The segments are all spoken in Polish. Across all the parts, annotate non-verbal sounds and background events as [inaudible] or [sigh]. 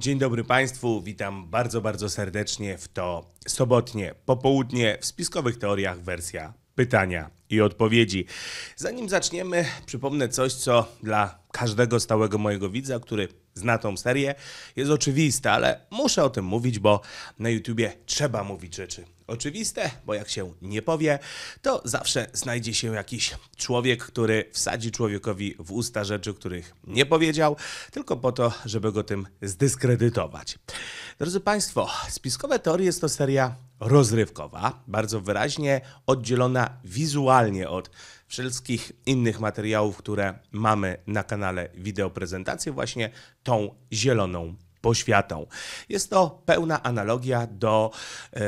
Dzień dobry Państwu, witam bardzo, bardzo serdecznie w to sobotnie popołudnie w spiskowych teoriach wersja pytania i odpowiedzi. Zanim zaczniemy, przypomnę coś, co dla każdego stałego mojego widza, który zna tą serię, jest oczywista, ale muszę o tym mówić, bo na YouTubie trzeba mówić rzeczy oczywiste, bo jak się nie powie, to zawsze znajdzie się jakiś człowiek, który wsadzi człowiekowi w usta rzeczy, których nie powiedział, tylko po to, żeby go tym zdyskredytować. Drodzy Państwo, spiskowe teorie jest to seria rozrywkowa, bardzo wyraźnie oddzielona wizualnie od wszystkich innych materiałów, które mamy na kanale wideoprezentację właśnie tą zieloną poświatą. Jest to pełna analogia do yy,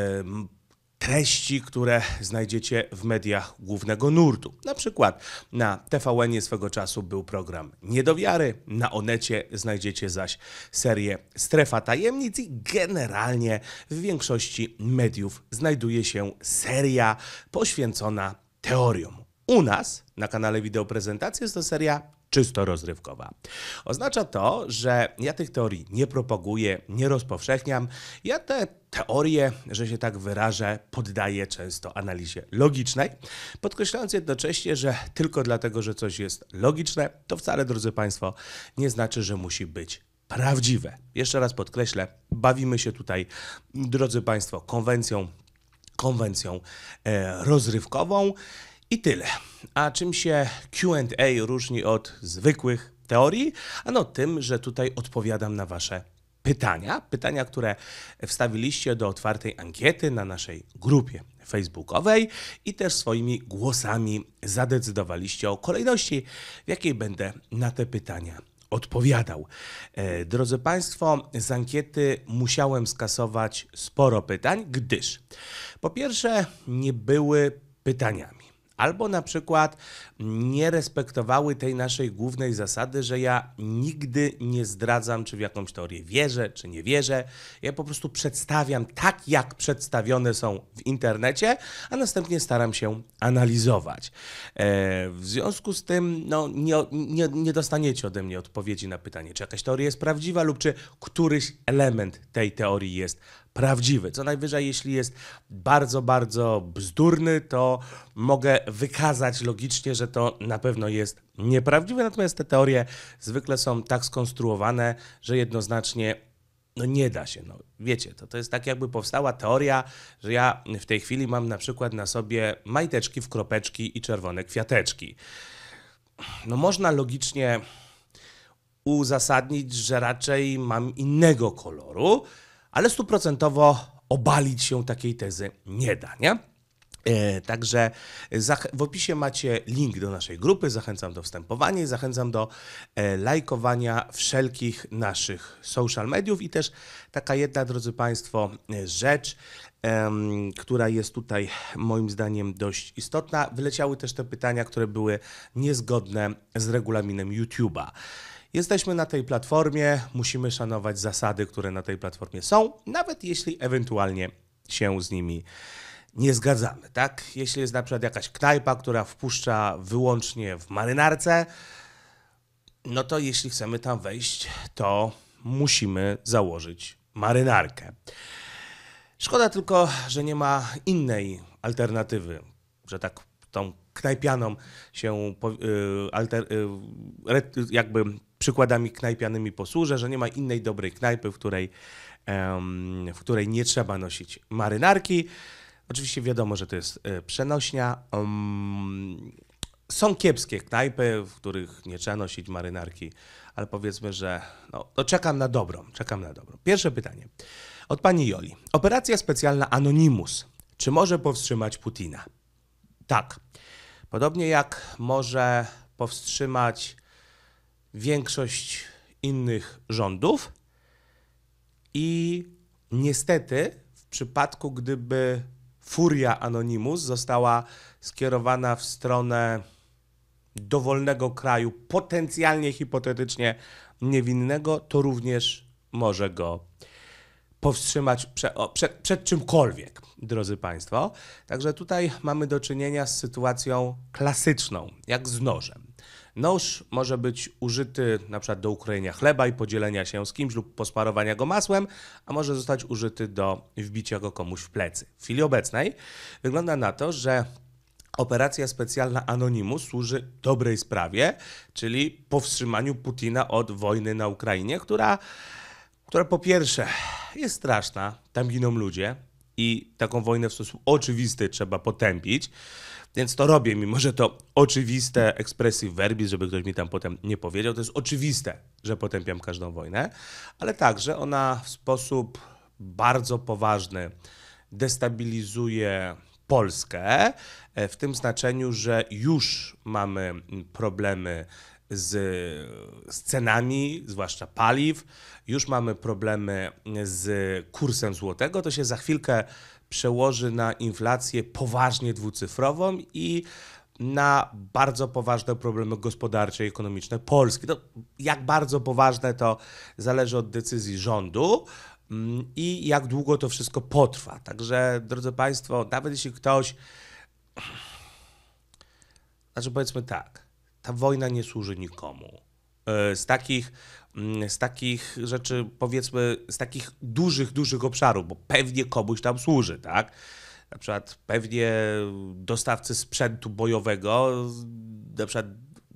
treści, które znajdziecie w mediach głównego nurtu. Na przykład na TVN swego czasu był program Niedowiary, na Onecie znajdziecie zaś serię Strefa Tajemnic i generalnie w większości mediów znajduje się seria poświęcona teoriom. U nas na kanale Wideoprezentacji jest to seria czysto rozrywkowa. Oznacza to, że ja tych teorii nie propaguję, nie rozpowszechniam. Ja te teorie, że się tak wyrażę, poddaję często analizie logicznej, podkreślając jednocześnie, że tylko dlatego, że coś jest logiczne, to wcale, drodzy Państwo, nie znaczy, że musi być prawdziwe. Jeszcze raz podkreślę, bawimy się tutaj, drodzy Państwo, konwencją, konwencją e, rozrywkową. I tyle. A czym się QA różni od zwykłych teorii? Ano tym, że tutaj odpowiadam na Wasze pytania. Pytania, które wstawiliście do otwartej ankiety na naszej grupie facebookowej i też swoimi głosami zadecydowaliście o kolejności, w jakiej będę na te pytania odpowiadał. E, drodzy Państwo, z ankiety musiałem skasować sporo pytań, gdyż po pierwsze nie były pytaniami albo na przykład nie respektowały tej naszej głównej zasady, że ja nigdy nie zdradzam, czy w jakąś teorię wierzę, czy nie wierzę. Ja po prostu przedstawiam tak, jak przedstawione są w internecie, a następnie staram się analizować. E, w związku z tym no, nie, nie, nie dostaniecie ode mnie odpowiedzi na pytanie, czy jakaś teoria jest prawdziwa lub czy któryś element tej teorii jest prawdziwy. Co najwyżej, jeśli jest bardzo, bardzo bzdurny, to mogę wykazać logicznie, że to na pewno jest nieprawdziwe. Natomiast te teorie zwykle są tak skonstruowane, że jednoznacznie no nie da się, no wiecie, to, to jest tak jakby powstała teoria, że ja w tej chwili mam na przykład na sobie majteczki w kropeczki i czerwone kwiateczki. No można logicznie uzasadnić, że raczej mam innego koloru, ale stuprocentowo obalić się takiej tezy nie da, nie? E, także w opisie macie link do naszej grupy. Zachęcam do wstępowania i zachęcam do e, lajkowania wszelkich naszych social mediów. I też taka jedna, drodzy Państwo, e, rzecz, która jest tutaj moim zdaniem dość istotna. Wyleciały też te pytania, które były niezgodne z regulaminem YouTube'a. Jesteśmy na tej platformie, musimy szanować zasady, które na tej platformie są, nawet jeśli ewentualnie się z nimi nie zgadzamy, tak? Jeśli jest na przykład jakaś knajpa, która wpuszcza wyłącznie w marynarce, no to jeśli chcemy tam wejść, to musimy założyć marynarkę. Szkoda tylko, że nie ma innej alternatywy, że tak tą knajpianą się y, alter, y, jakby przykładami knajpianymi posłużę, że nie ma innej dobrej knajpy, w której, w której nie trzeba nosić marynarki. Oczywiście wiadomo, że to jest e, przenośnia. Są kiepskie knajpy, w których nie trzeba nosić marynarki, ale powiedzmy, że no, no, czekam na dobrą, czekam na dobrą. Pierwsze pytanie od pani Joli. Operacja specjalna Anonymous. Czy może powstrzymać Putina? Tak. Podobnie jak może powstrzymać większość innych rządów. I niestety, w przypadku gdyby furia Anonymous została skierowana w stronę dowolnego kraju, potencjalnie hipotetycznie niewinnego, to również może go powstrzymać prze, o, przed, przed czymkolwiek, drodzy Państwo. Także tutaj mamy do czynienia z sytuacją klasyczną, jak z nożem. Nóż może być użyty na przykład do ukrojenia chleba i podzielenia się z kimś lub posmarowania go masłem, a może zostać użyty do wbicia go komuś w plecy. W chwili obecnej wygląda na to, że Operacja specjalna Anonimu służy dobrej sprawie, czyli powstrzymaniu Putina od wojny na Ukrainie, która, która po pierwsze jest straszna, tam giną ludzie i taką wojnę w sposób oczywisty trzeba potępić. Więc to robię, mimo że to oczywiste ekspresji verbis, żeby ktoś mi tam potem nie powiedział. To jest oczywiste, że potępiam każdą wojnę, ale także ona w sposób bardzo poważny destabilizuje Polskę e, w tym znaczeniu, że już mamy problemy z, z cenami, zwłaszcza paliw, już mamy problemy z kursem złotego, to się za chwilkę przełoży na inflację poważnie dwucyfrową i na bardzo poważne problemy gospodarcze i ekonomiczne Polski. To no, jak bardzo poważne to zależy od decyzji rządu mm, i jak długo to wszystko potrwa. Także, drodzy Państwo, nawet jeśli ktoś. Znaczy, powiedzmy tak, ta wojna nie służy nikomu. E, z takich Mm, z takich rzeczy, powiedzmy, z takich dużych, dużych obszarów, bo pewnie komuś tam służy, tak? Na przykład pewnie dostawcy sprzętu bojowego na przykład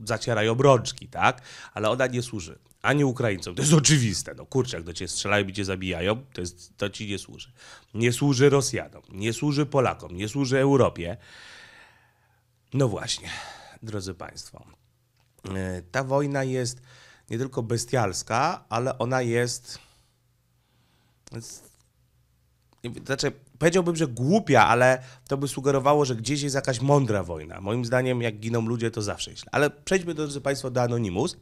zacierają rączki, tak? Ale ona nie służy ani Ukraińcom. To jest oczywiste. No kurczę, jak do ciebie strzelają i cię zabijają, to, jest, to ci nie służy. Nie służy Rosjanom, nie służy Polakom, nie służy Europie. No właśnie, drodzy Państwo. E, ta wojna jest nie tylko bestialska, ale ona jest. znaczy, powiedziałbym, że głupia, ale to by sugerowało, że gdzieś jest jakaś mądra wojna. Moim zdaniem, jak giną ludzie, to zawsze jest. Ale przejdźmy, drodzy Państwo, do Anonimus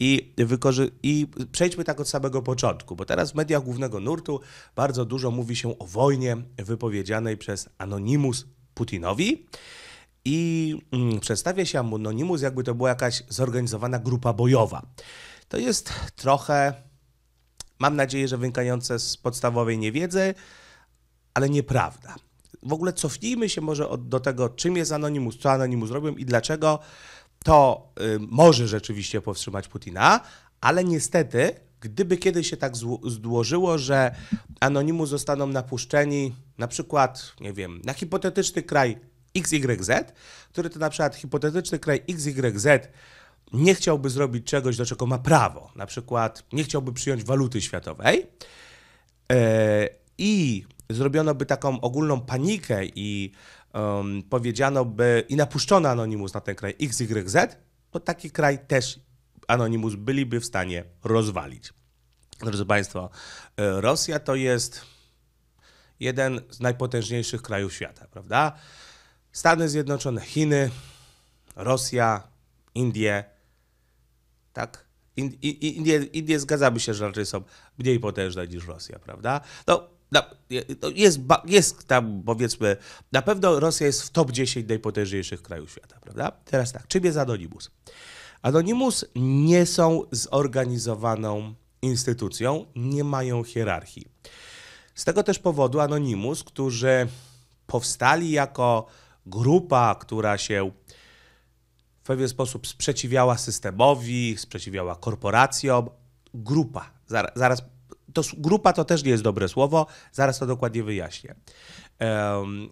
i, wykorzy- i przejdźmy tak od samego początku, bo teraz w mediach głównego nurtu bardzo dużo mówi się o wojnie wypowiedzianej przez Anonimus Putinowi i mm, przedstawia się Anonimus, jakby to była jakaś zorganizowana grupa bojowa. To jest trochę, mam nadzieję, że wynikające z podstawowej niewiedzy, ale nieprawda. W ogóle cofnijmy się może od, do tego, czym jest Anonimus, co Anonimus robią i dlaczego to y, może rzeczywiście powstrzymać Putina, ale niestety, gdyby kiedyś się tak złożyło, że Anonimus zostaną napuszczeni na przykład, nie wiem, na hipotetyczny kraj XYZ, który to na przykład hipotetyczny kraj XYZ nie chciałby zrobić czegoś, do czego ma prawo, na przykład nie chciałby przyjąć waluty światowej e, i zrobiono by taką ogólną panikę i um, powiedziano by i napuszczono Anonimus na ten kraj XYZ, to taki kraj też Anonimus byliby w stanie rozwalić. Drodzy Państwo, e, Rosja to jest jeden z najpotężniejszych krajów świata, prawda? Stany Zjednoczone, Chiny, Rosja, Indie, tak? Indie, Indie, zgadzamy się, że raczej są mniej potężne niż Rosja, prawda? No, no, jest, jest tam, powiedzmy, na pewno Rosja jest w top 10 najpotężniejszych krajów świata, prawda? Teraz tak, czym jest Anonimus? Anonimus nie są zorganizowaną instytucją, nie mają hierarchii. Z tego też powodu Anonimus, którzy powstali jako grupa, która się w pewien sposób sprzeciwiała systemowi, sprzeciwiała korporacjom. Grupa, zaraz, zaraz to, grupa to też nie jest dobre słowo, zaraz to dokładnie wyjaśnię. Um,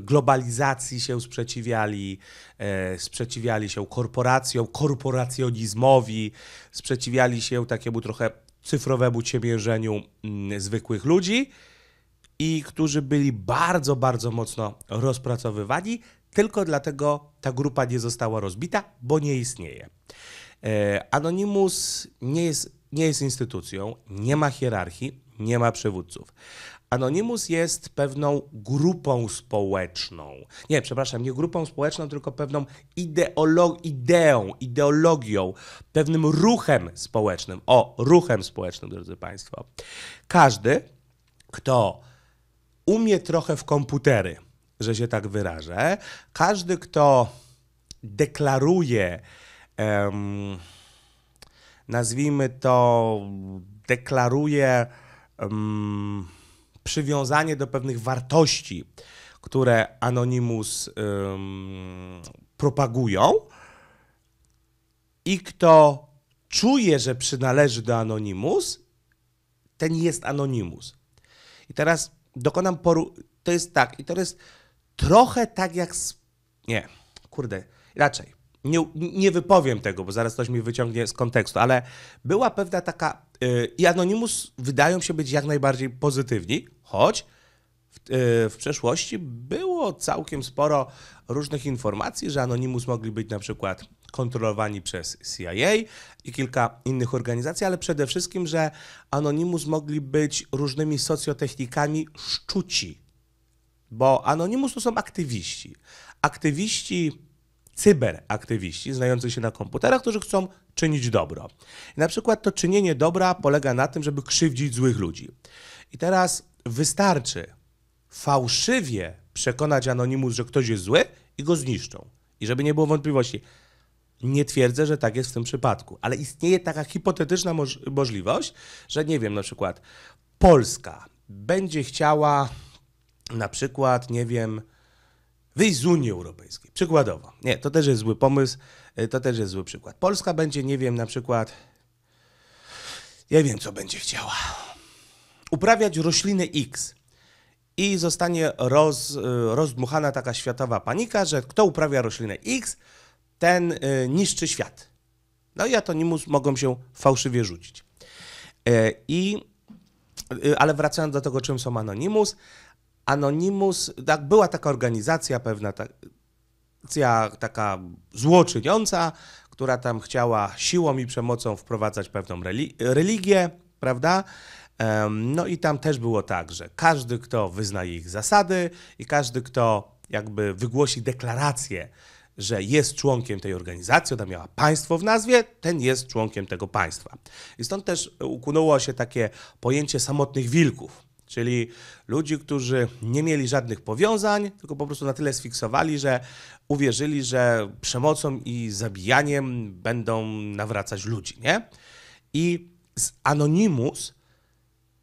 globalizacji się sprzeciwiali, e, sprzeciwiali się korporacjom, korporacjonizmowi, sprzeciwiali się takiemu trochę cyfrowemu ciemiężeniu mm, zwykłych ludzi i którzy byli bardzo, bardzo mocno rozpracowywani, tylko dlatego ta grupa nie została rozbita, bo nie istnieje. E, Anonymous nie jest, nie jest instytucją, nie ma hierarchii, nie ma przywódców. Anonymous jest pewną grupą społeczną. Nie, przepraszam, nie grupą społeczną, tylko pewną ideolo- ideą, ideologią, pewnym ruchem społecznym. O, ruchem społecznym, drodzy Państwo. Każdy, kto umie trochę w komputery, że się tak wyrażę. Każdy, kto deklaruje, um, nazwijmy to, deklaruje um, przywiązanie do pewnych wartości, które Anonymous um, propagują, i kto czuje, że przynależy do Anonymous, ten jest Anonymous. I teraz dokonam poru... To jest tak, i to jest trochę tak jak... Z... Nie, kurde, raczej. Nie, nie wypowiem tego, bo zaraz ktoś mi wyciągnie z kontekstu, ale była pewna taka... Yy, I Anonymous wydają się być jak najbardziej pozytywni, choć w, yy, w przeszłości było całkiem sporo różnych informacji, że Anonymous mogli być na przykład kontrolowani przez CIA i kilka innych organizacji, ale przede wszystkim, że Anonimus mogli być różnymi socjotechnikami szczuci, bo Anonimus to są aktywiści. Aktywiści, cyberaktywiści, znający się na komputerach, którzy chcą czynić dobro. I na przykład to czynienie dobra polega na tym, żeby krzywdzić złych ludzi. I teraz wystarczy fałszywie przekonać Anonimus, że ktoś jest zły i go zniszczą. I żeby nie było wątpliwości, nie twierdzę, że tak jest w tym przypadku, ale istnieje taka hipotetyczna moż możliwość, że nie wiem, na przykład Polska będzie chciała na przykład, nie wiem, wyjść z Unii Europejskiej. Przykładowo. Nie, to też jest zły pomysł, y, to też jest zły przykład. Polska będzie, nie wiem, na przykład, ja wiem, co będzie chciała. Uprawiać rośliny X. I zostanie roz, y, rozdmuchana taka światowa panika, że kto uprawia roślinę X, ten y, niszczy świat. No i atonimus mogą się fałszywie rzucić. E, I, y, ale wracając do tego, czym są Anonimus. Anonimus, tak, była taka organizacja pewna, ta, taka złoczyniąca, która tam chciała siłą i przemocą wprowadzać pewną religię, prawda? No i tam też było tak, że każdy, kto wyznaje ich zasady i każdy, kto jakby wygłosi deklarację, że jest członkiem tej organizacji, ona miała państwo w nazwie, ten jest członkiem tego państwa. I stąd też ukunuło się takie pojęcie samotnych wilków, czyli ludzi, którzy nie mieli żadnych powiązań, tylko po prostu na tyle sfiksowali, że uwierzyli, że przemocą i zabijaniem będą nawracać ludzi, nie? I z Anonimus,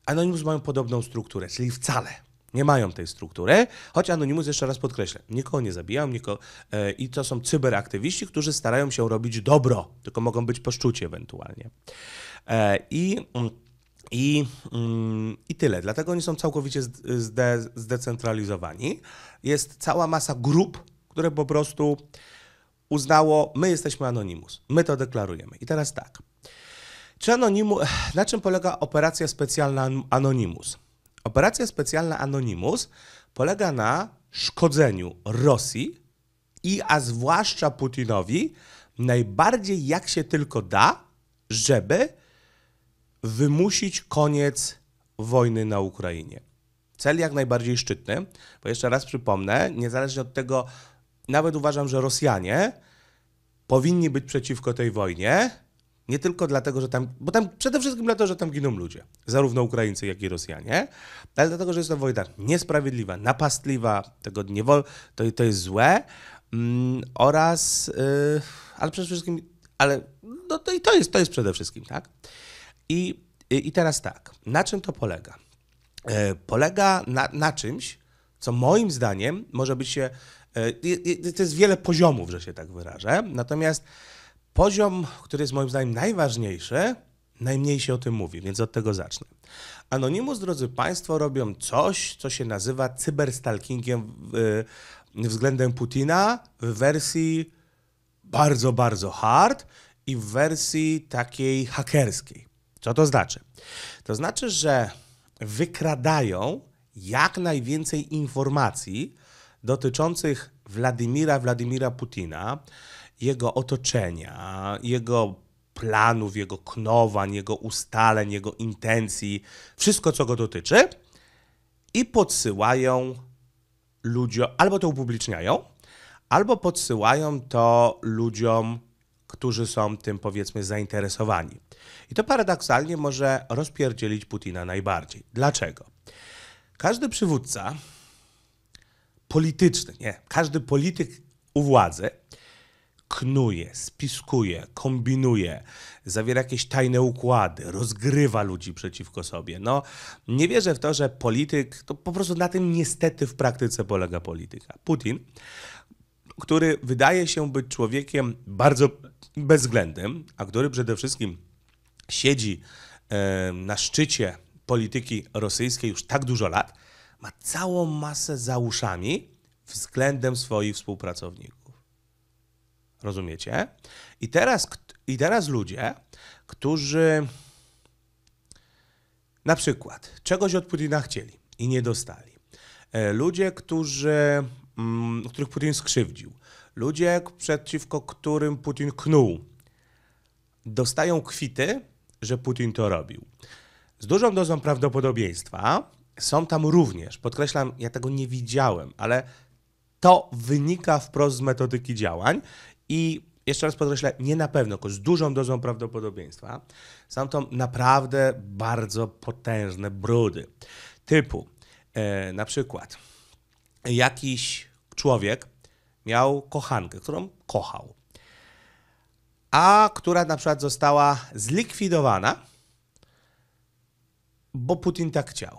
Anonimus mają podobną strukturę, czyli wcale. Nie mają tej struktury, choć Anonimus, jeszcze raz podkreślę, nikogo nie zabijał, nikogo, e, i to są cyberaktywiści, którzy starają się robić dobro, tylko mogą być poszczuci ewentualnie. E, I... Mm, I, mm, I tyle. Dlatego oni są całkowicie zde, zdecentralizowani. Jest cała masa grup, które po prostu uznało, my jesteśmy Anonimus. My to deklarujemy. I teraz tak. Czy Anonimu, na czym polega operacja specjalna Anonimus? Operacja specjalna Anonymous polega na szkodzeniu Rosji i a zwłaszcza Putinowi najbardziej jak się tylko da, żeby wymusić koniec wojny na Ukrainie. Cel jak najbardziej szczytny, bo jeszcze raz przypomnę, niezależnie od tego, nawet uważam, że Rosjanie powinni być przeciwko tej wojnie, nie tylko dlatego, że tam, bo tam przede wszystkim dlatego, że tam giną ludzie, zarówno Ukraińcy, jak i Rosjanie, ale dlatego, że jest to wojna niesprawiedliwa, napastliwa, tego nie wol, to, to jest złe mm, oraz, yy, ale przede wszystkim, ale no to, i to, jest, to jest przede wszystkim, tak? I, i, y, i teraz tak, na czym to polega? Yy, polega na, na czymś, co moim zdaniem może być się, yy, to jest wiele poziomów, że się tak wyrażę, natomiast poziom, który jest moim zdaniem najważniejszy, najmniej się o tym mówi, więc od tego zacznę. Anonimus, drodzy Państwo, robią coś, co się nazywa cyberstalkingiem y, względem Putina w wersji bardzo, bardzo hard i w wersji takiej hakerskiej. Co to znaczy? To znaczy, że wykradają jak najwięcej informacji dotyczących Władimira Władimira Putina, jego otoczenia, jego planów, jego knowań, jego ustaleń, jego intencji, wszystko co go dotyczy i podsyłają ludziom, albo to upubliczniają, albo podsyłają to ludziom, którzy są tym powiedzmy zainteresowani. I to paradoksalnie może rozpierdzielić Putina najbardziej. Dlaczego? Każdy przywódca polityczny, nie, każdy polityk u władzy knuje, spiskuje, kombinuje, zawiera jakieś tajne układy, rozgrywa ludzi przeciwko sobie. No, nie wierzę w to, że polityk, to po prostu na tym niestety w praktyce polega polityka. Putin, który wydaje się być człowiekiem bardzo bezwzględnym, a który przede wszystkim siedzi e, na szczycie polityki rosyjskiej już tak dużo lat, ma całą masę za uszami względem swoich współpracowników. Rozumiecie? I teraz, I teraz ludzie, którzy na przykład czegoś od Putina chcieli i nie dostali. E, ludzie, którzy, mm, których Putin skrzywdził. Ludzie, przeciwko którym Putin knuł. Dostają kwity, że Putin to robił. Z dużą dozą prawdopodobieństwa są tam również, podkreślam, ja tego nie widziałem, ale to wynika wprost z metodyki działań i jeszcze raz podkreślę, nie na pewno, tylko z dużą dozą prawdopodobieństwa, są to naprawdę bardzo potężne brudy. Typu, e, na przykład, jakiś człowiek miał kochankę, którą kochał, a która na przykład została zlikwidowana, bo Putin tak chciał.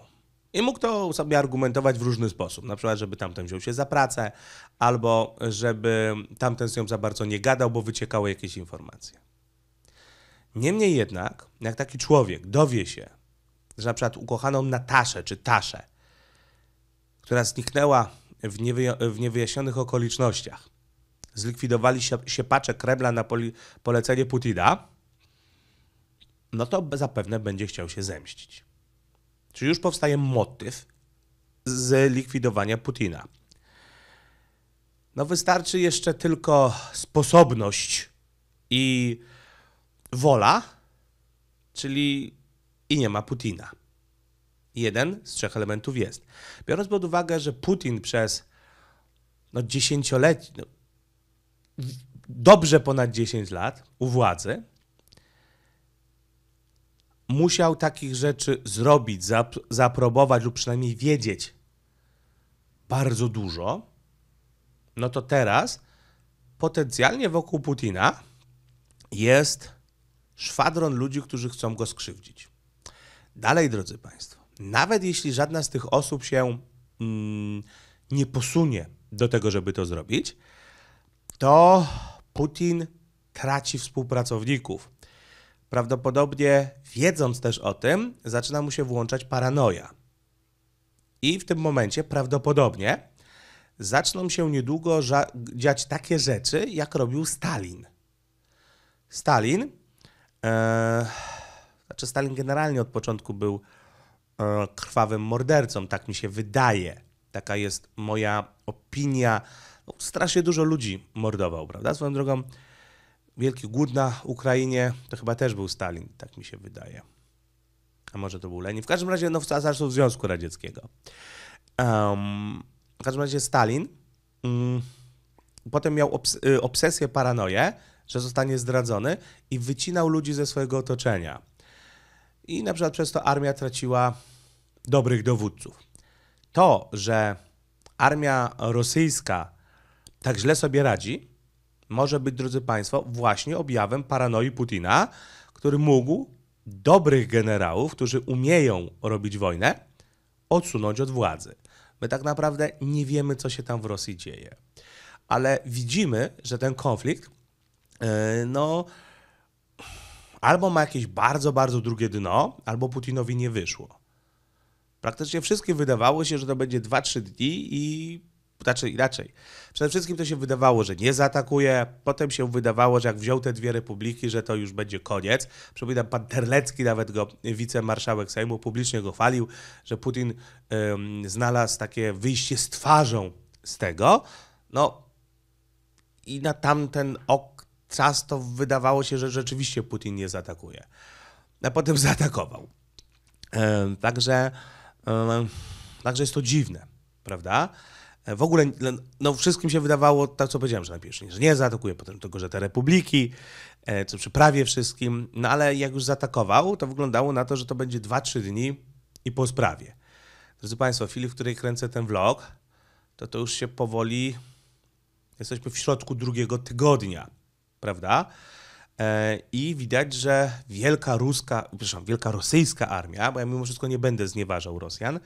I mógł to sobie argumentować w różny sposób. Na przykład, żeby tamten wziął się za pracę, albo żeby tamten z nią za bardzo nie gadał, bo wyciekały jakieś informacje. Niemniej jednak, jak taki człowiek dowie się, że na przykład ukochaną Nataszę czy Taszę, która zniknęła w, w niewyjaśnionych okolicznościach, zlikwidowali się pacze Kremla na polecenie Putina, no to zapewne będzie chciał się zemścić. Czy już powstaje motyw zlikwidowania Putina? No wystarczy jeszcze tylko sposobność i wola, czyli i nie ma Putina. Jeden z trzech elementów jest. Biorąc pod uwagę, że Putin przez no, dziesięciolecie, no, dobrze ponad 10 lat u władzy, musiał takich rzeczy zrobić, zap zaprobować lub przynajmniej wiedzieć bardzo dużo, no to teraz potencjalnie wokół Putina jest szwadron ludzi, którzy chcą go skrzywdzić. Dalej, drodzy Państwo, nawet jeśli żadna z tych osób się mm, nie posunie do tego, żeby to zrobić, to Putin traci współpracowników. Prawdopodobnie wiedząc też o tym, zaczyna mu się włączać paranoja. I w tym momencie prawdopodobnie zaczną się niedługo dziać takie rzeczy, jak robił Stalin. Stalin, e, znaczy Stalin generalnie od początku był e, krwawym mordercą, tak mi się wydaje. Taka jest moja opinia. No, strasznie dużo ludzi mordował, prawda? Swoją drogą, Wielki Głód na Ukrainie to chyba też był Stalin, tak mi się wydaje. A może to był Lenin. W każdym razie, no, w Związku Radzieckiego. Um, w każdym razie Stalin um, potem miał obs y, obsesję, paranoję, że zostanie zdradzony i wycinał ludzi ze swojego otoczenia. I na przykład przez to armia traciła dobrych dowódców. To, że armia rosyjska tak źle sobie radzi, może być, drodzy Państwo, właśnie objawem paranoi Putina, który mógł dobrych generałów, którzy umieją robić wojnę, odsunąć od władzy. My tak naprawdę nie wiemy, co się tam w Rosji dzieje. Ale widzimy, że ten konflikt, e, no, albo ma jakieś bardzo, bardzo drugie dno, albo Putinowi nie wyszło. Praktycznie wszystkie wydawało się, że to będzie 2-3 dni i raczej znaczy inaczej. Przede wszystkim to się wydawało, że nie zaatakuje, potem się wydawało, że jak wziął te dwie republiki, że to już będzie koniec. Przypominam, pan Terlecki nawet go, wicemarszałek Sejmu, publicznie go chwalił, że Putin ym, znalazł takie wyjście z twarzą z tego. No i na tamten ok, czas to wydawało się, że rzeczywiście Putin nie zaatakuje. A potem zaatakował. Ym, także, ym, także jest to dziwne, prawda? E, w ogóle no, wszystkim się wydawało to, tak, co powiedziałem, że najpierw że nie zaatakuje, potem tego, że te republiki, e, co przy prawie wszystkim, no ale jak już zaatakował, to wyglądało na to, że to będzie 2-3 dni i po sprawie. Drodzy Państwo, w chwili, w której kręcę ten vlog, to to już się powoli, jesteśmy w środku drugiego tygodnia, prawda? E, I widać, że wielka ruska, przepraszam, wielka rosyjska armia, bo ja mimo wszystko nie będę znieważał Rosjan,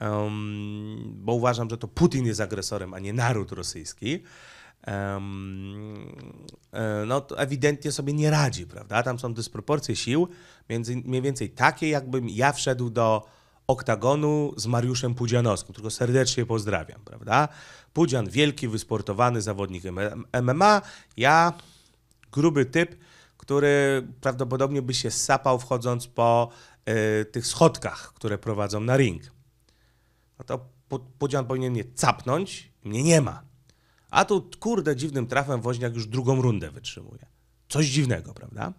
um, bo uważam, że to Putin jest agresorem, a nie naród rosyjski. Um, no to ewidentnie sobie nie radzi, prawda? Tam są dysproporcje sił, między, mniej więcej takie, jakbym ja wszedł do oktagonu z Mariuszem Pudzianowskim, którego serdecznie pozdrawiam, prawda? Pudzian, wielki, wysportowany zawodnik MMA, ja gruby typ, który prawdopodobnie by się sapał wchodząc po y, tych schodkach, które prowadzą na ring no to Pudzian powinien mnie capnąć, mnie nie ma. A tu, kurde, dziwnym trafem Woźniak już drugą rundę wytrzymuje. Coś dziwnego, prawda?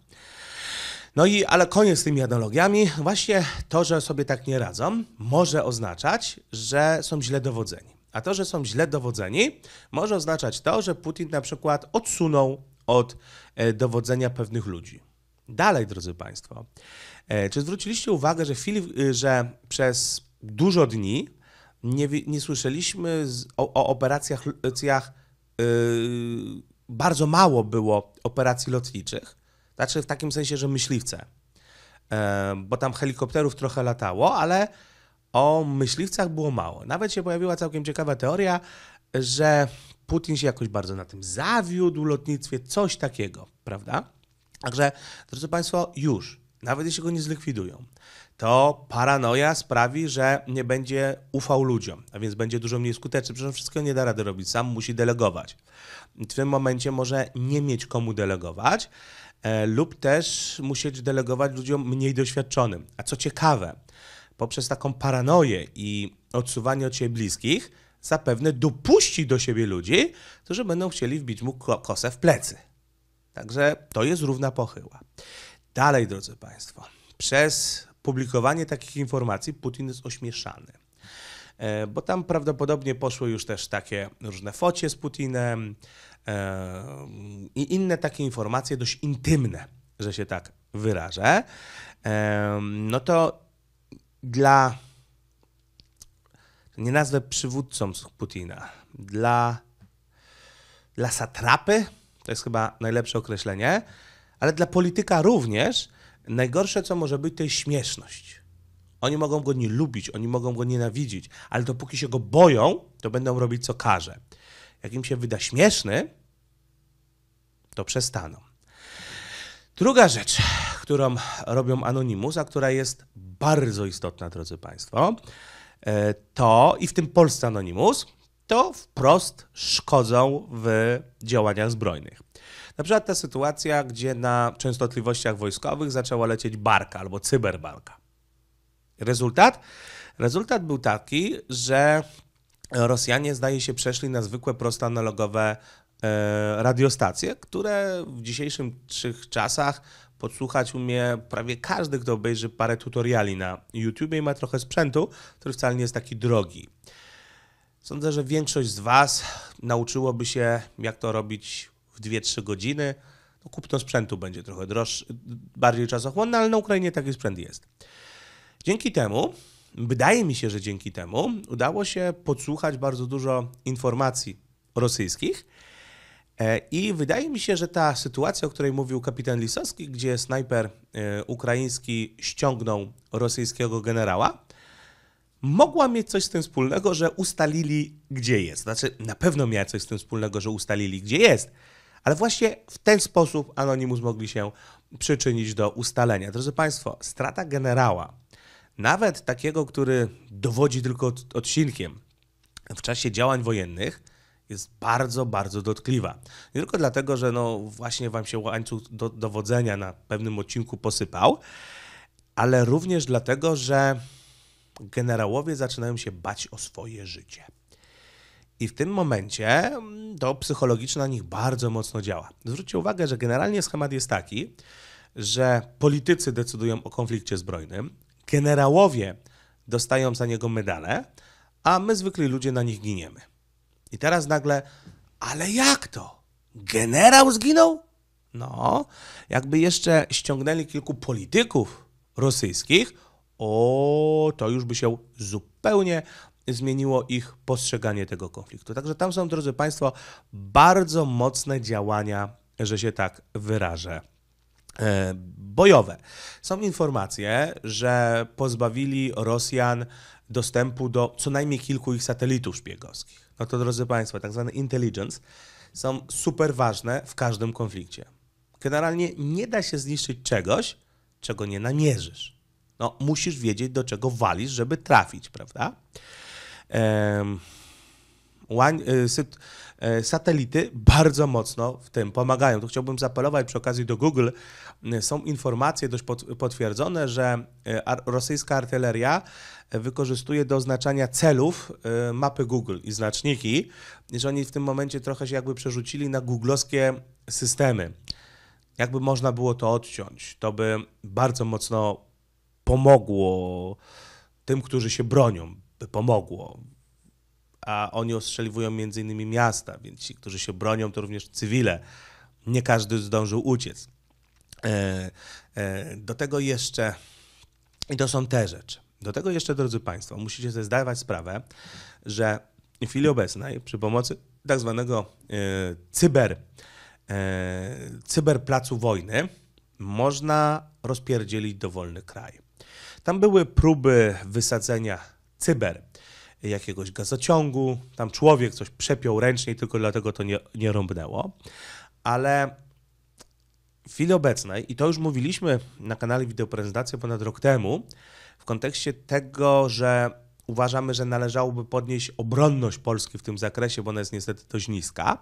No i, ale koniec z tymi analogiami. Właśnie to, że sobie tak nie radzą, może oznaczać, że są źle dowodzeni. A to, że są źle dowodzeni, może oznaczać to, że Putin na przykład odsunął od e, dowodzenia pewnych ludzi. Dalej, drodzy Państwo, e, czy zwróciliście uwagę, że, Filip, e, że przez dużo dni nie, nie słyszeliśmy z, o, o, operacjach lotniczych, yy, bardzo mało było operacji lotniczych, znaczy w takim sensie, że myśliwce, yy, bo tam helikopterów trochę latało, ale o myśliwcach było mało. Nawet się pojawiła całkiem ciekawa teoria, że Putin się jakoś bardzo na tym zawiódł, lotnictwie, coś takiego, prawda? Także, drodzy Państwo, już, nawet jeśli go nie zlikwidują, to paranoja sprawi, że nie będzie ufał ludziom, a więc będzie dużo mniej skuteczny. Przecież wszystko nie da rady robić, sam musi delegować. W tym momencie może nie mieć komu delegować e, lub też musieć delegować ludziom mniej doświadczonym. A co ciekawe, poprzez taką paranoję i odsuwanie od siebie bliskich, zapewne dopuści do siebie ludzi, którzy będą chcieli wbić mu kosę w plecy. Także to jest równa pochyła. Dalej, drodzy Państwo, przez publikowanie takich informacji Putin jest ośmieszany. E, bo tam prawdopodobnie poszły już też takie różne focie z Putinem e, i inne takie informacje dość intymne, że się tak wyrażę. E, no to dla nie nazwę przywódcą Putina, dla, dla satrapy, to jest chyba najlepsze określenie, ale dla polityka również Najgorsze, co może być, to jest śmieszność. Oni mogą go nie lubić, oni mogą go nienawidzić, ale dopóki się go boją, to będą robić co każe. Jak im się wyda śmieszny, to przestaną. Druga rzecz, którą robią Anonimus, a która jest bardzo istotna, drodzy Państwo, e, to i w tym Polsce Anonimus, to wprost szkodzą w działaniach zbrojnych. Na przykład ta sytuacja, gdzie na częstotliwościach wojskowych zaczęła lecieć barka albo cyberbarka. Rezultat? Rezultat był taki, że Rosjanie, zdaje się, przeszli na zwykłe analogowe e, radiostacje, które w dzisiejszych czasach podsłuchać umie prawie każdy, kto obejrzy parę tutoriali na YouTube i ma trochę sprzętu, który wcale nie jest taki drogi. Sądzę, że większość z Was nauczyłoby się, jak to robić w 2-3 godziny. No, kupno sprzętu będzie trochę droższe, bardziej czasochłonne, ale na Ukrainie taki sprzęt jest. Dzięki temu, wydaje mi się, że dzięki temu udało się podsłuchać bardzo dużo informacji rosyjskich. E, I wydaje mi się, że ta sytuacja, o której mówił kapitan Lisowski, gdzie snajper e, ukraiński ściągnął rosyjskiego generała, mogła mieć coś z tym wspólnego, że ustalili, gdzie jest. Znaczy, na pewno miała coś z tym wspólnego, że ustalili, gdzie jest, ale właśnie w ten sposób Anonimus mogli się przyczynić do ustalenia. Drodzy Państwo, strata generała, nawet takiego, który dowodzi tylko odcinkiem w czasie działań wojennych, jest bardzo, bardzo dotkliwa. Nie tylko dlatego, że no właśnie wam się łańcuch do, dowodzenia na pewnym odcinku posypał, ale również dlatego, że generałowie zaczynają się bać o swoje życie. I w tym momencie mm, to psychologicznie na nich bardzo mocno działa. Zwróćcie uwagę, że generalnie schemat jest taki, że politycy decydują o konflikcie zbrojnym, generałowie dostają za niego medale, a my zwykli ludzie na nich giniemy. I teraz nagle, ale jak to? Generał zginął? No, jakby jeszcze ściągnęli kilku polityków rosyjskich, o, to już by się zupełnie zmieniło ich postrzeganie tego konfliktu. Także tam są, drodzy Państwo, bardzo mocne działania, że się tak wyrażę e, bojowe. Są informacje, że pozbawili Rosjan dostępu do co najmniej kilku ich satelitów szpiegowskich. No to drodzy Państwo, tak zwane intelligence są super ważne w każdym konflikcie. Generalnie nie da się zniszczyć czegoś, czego nie namierzysz. No, musisz wiedzieć, do czego walisz, żeby trafić, prawda? Y, y, satelity bardzo mocno w tym pomagają. Tu chciałbym zapelować przy okazji do Google. Y, są informacje dość potwierdzone, że rosyjska artyleria wykorzystuje do oznaczania celów mapy Google i znaczniki, że oni w tym momencie trochę się jakby przerzucili na googlowskie systemy. Jakby można było to odciąć, to by bardzo mocno pomogło tym, którzy się bronią by pomogło. A oni ostrzeliwują między innymi miasta, więc ci, którzy się bronią, to również cywile. Nie każdy zdążył uciec. E, e, do tego jeszcze, i to są te rzeczy, do tego jeszcze, drodzy Państwo, musicie sobie zdawać sprawę, że w chwili obecnej przy pomocy tak zwanego e, cyber, cyberplacu wojny można rozpierdzielić dowolny kraj. Tam były próby wysadzenia cyber jakiegoś gazociągu. Tam człowiek coś przepiął ręcznie, tylko dlatego to nie, nie rąbnęło. Ale w chwili obecnej, i to już mówiliśmy na kanale Wideoprezentacja ponad rok temu, w kontekście tego, że uważamy, że należałoby podnieść obronność Polski w tym zakresie, bo ona jest niestety dość niska,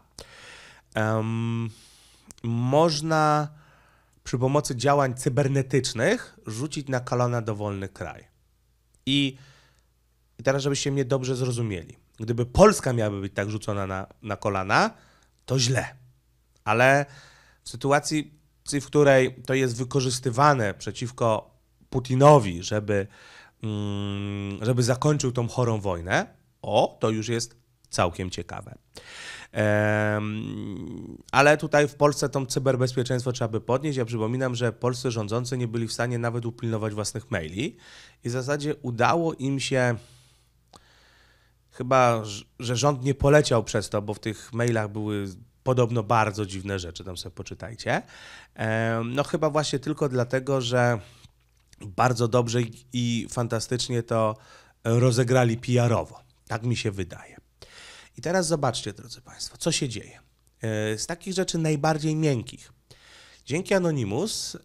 um, można przy pomocy działań cybernetycznych rzucić na kolana dowolny kraj. I i teraz, żebyście mnie dobrze zrozumieli. Gdyby Polska miałaby być tak rzucona na, na kolana, to źle. Ale w sytuacji, w której to jest wykorzystywane przeciwko Putinowi, żeby, mm, żeby zakończył tą chorą wojnę, o, to już jest całkiem ciekawe. Ale tutaj w Polsce tą cyberbezpieczeństwo trzeba by podnieść. Ja przypominam, że polscy rządzący nie byli w stanie nawet upilnować własnych maili i w zasadzie udało im się chyba, że rząd nie poleciał przez to, bo w tych mailach były podobno bardzo dziwne rzeczy, tam sobie poczytajcie. No chyba właśnie tylko dlatego, że bardzo dobrze i fantastycznie to rozegrali PR-owo. Tak mi się wydaje. I teraz zobaczcie, drodzy Państwo, co się dzieje. E, z takich rzeczy najbardziej miękkich. Dzięki Anonymous e,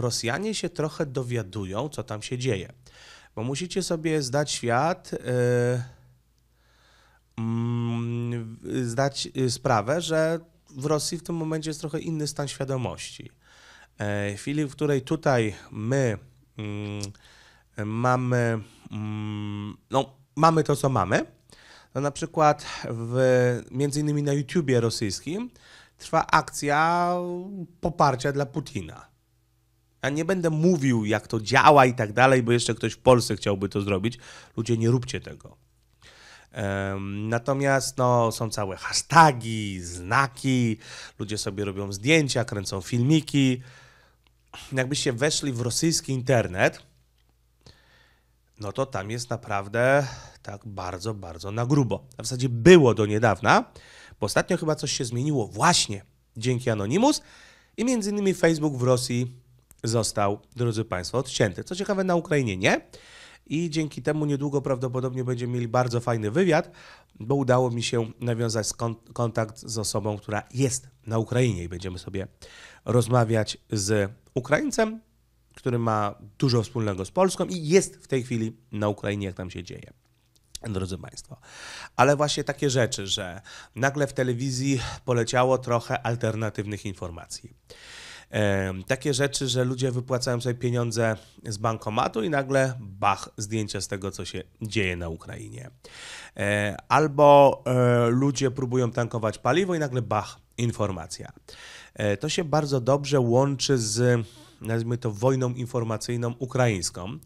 Rosjanie się trochę dowiadują, co tam się dzieje. Bo musicie sobie zdać świat e, Mm, zdać y, sprawę, że w Rosji w tym momencie jest trochę inny stan świadomości. E, w chwili, w której tutaj my mm, mamy, mm, no, mamy to, co mamy, to na przykład w, między innymi na YouTubie rosyjskim trwa akcja poparcia dla Putina. Ja nie będę mówił, jak to działa i tak dalej, bo jeszcze ktoś w Polsce chciałby to zrobić. Ludzie, nie róbcie tego. Natomiast no, są całe hasztagi, znaki, ludzie sobie robią zdjęcia, kręcą filmiki. Jakbyście weszli w rosyjski internet, no to tam jest naprawdę tak bardzo, bardzo na grubo. w zasadzie było do niedawna, bo ostatnio chyba coś się zmieniło właśnie dzięki Anonymous i między innymi Facebook w Rosji został, drodzy Państwo, odcięty. Co ciekawe, na Ukrainie nie i dzięki temu niedługo prawdopodobnie będziemy mieli bardzo fajny wywiad, bo udało mi się nawiązać kontakt z osobą, która jest na Ukrainie i będziemy sobie rozmawiać z Ukraińcem, który ma dużo wspólnego z Polską i jest w tej chwili na Ukrainie, jak tam się dzieje. Drodzy Państwo, ale właśnie takie rzeczy, że nagle w telewizji poleciało trochę alternatywnych informacji. Takie rzeczy, że ludzie wypłacają sobie pieniądze z bankomatu i nagle bach, zdjęcia z tego, co się dzieje na Ukrainie. E, albo e, ludzie próbują tankować paliwo i nagle bach, informacja. E, to się bardzo dobrze łączy z, nazwijmy to, wojną informacyjną ukraińską,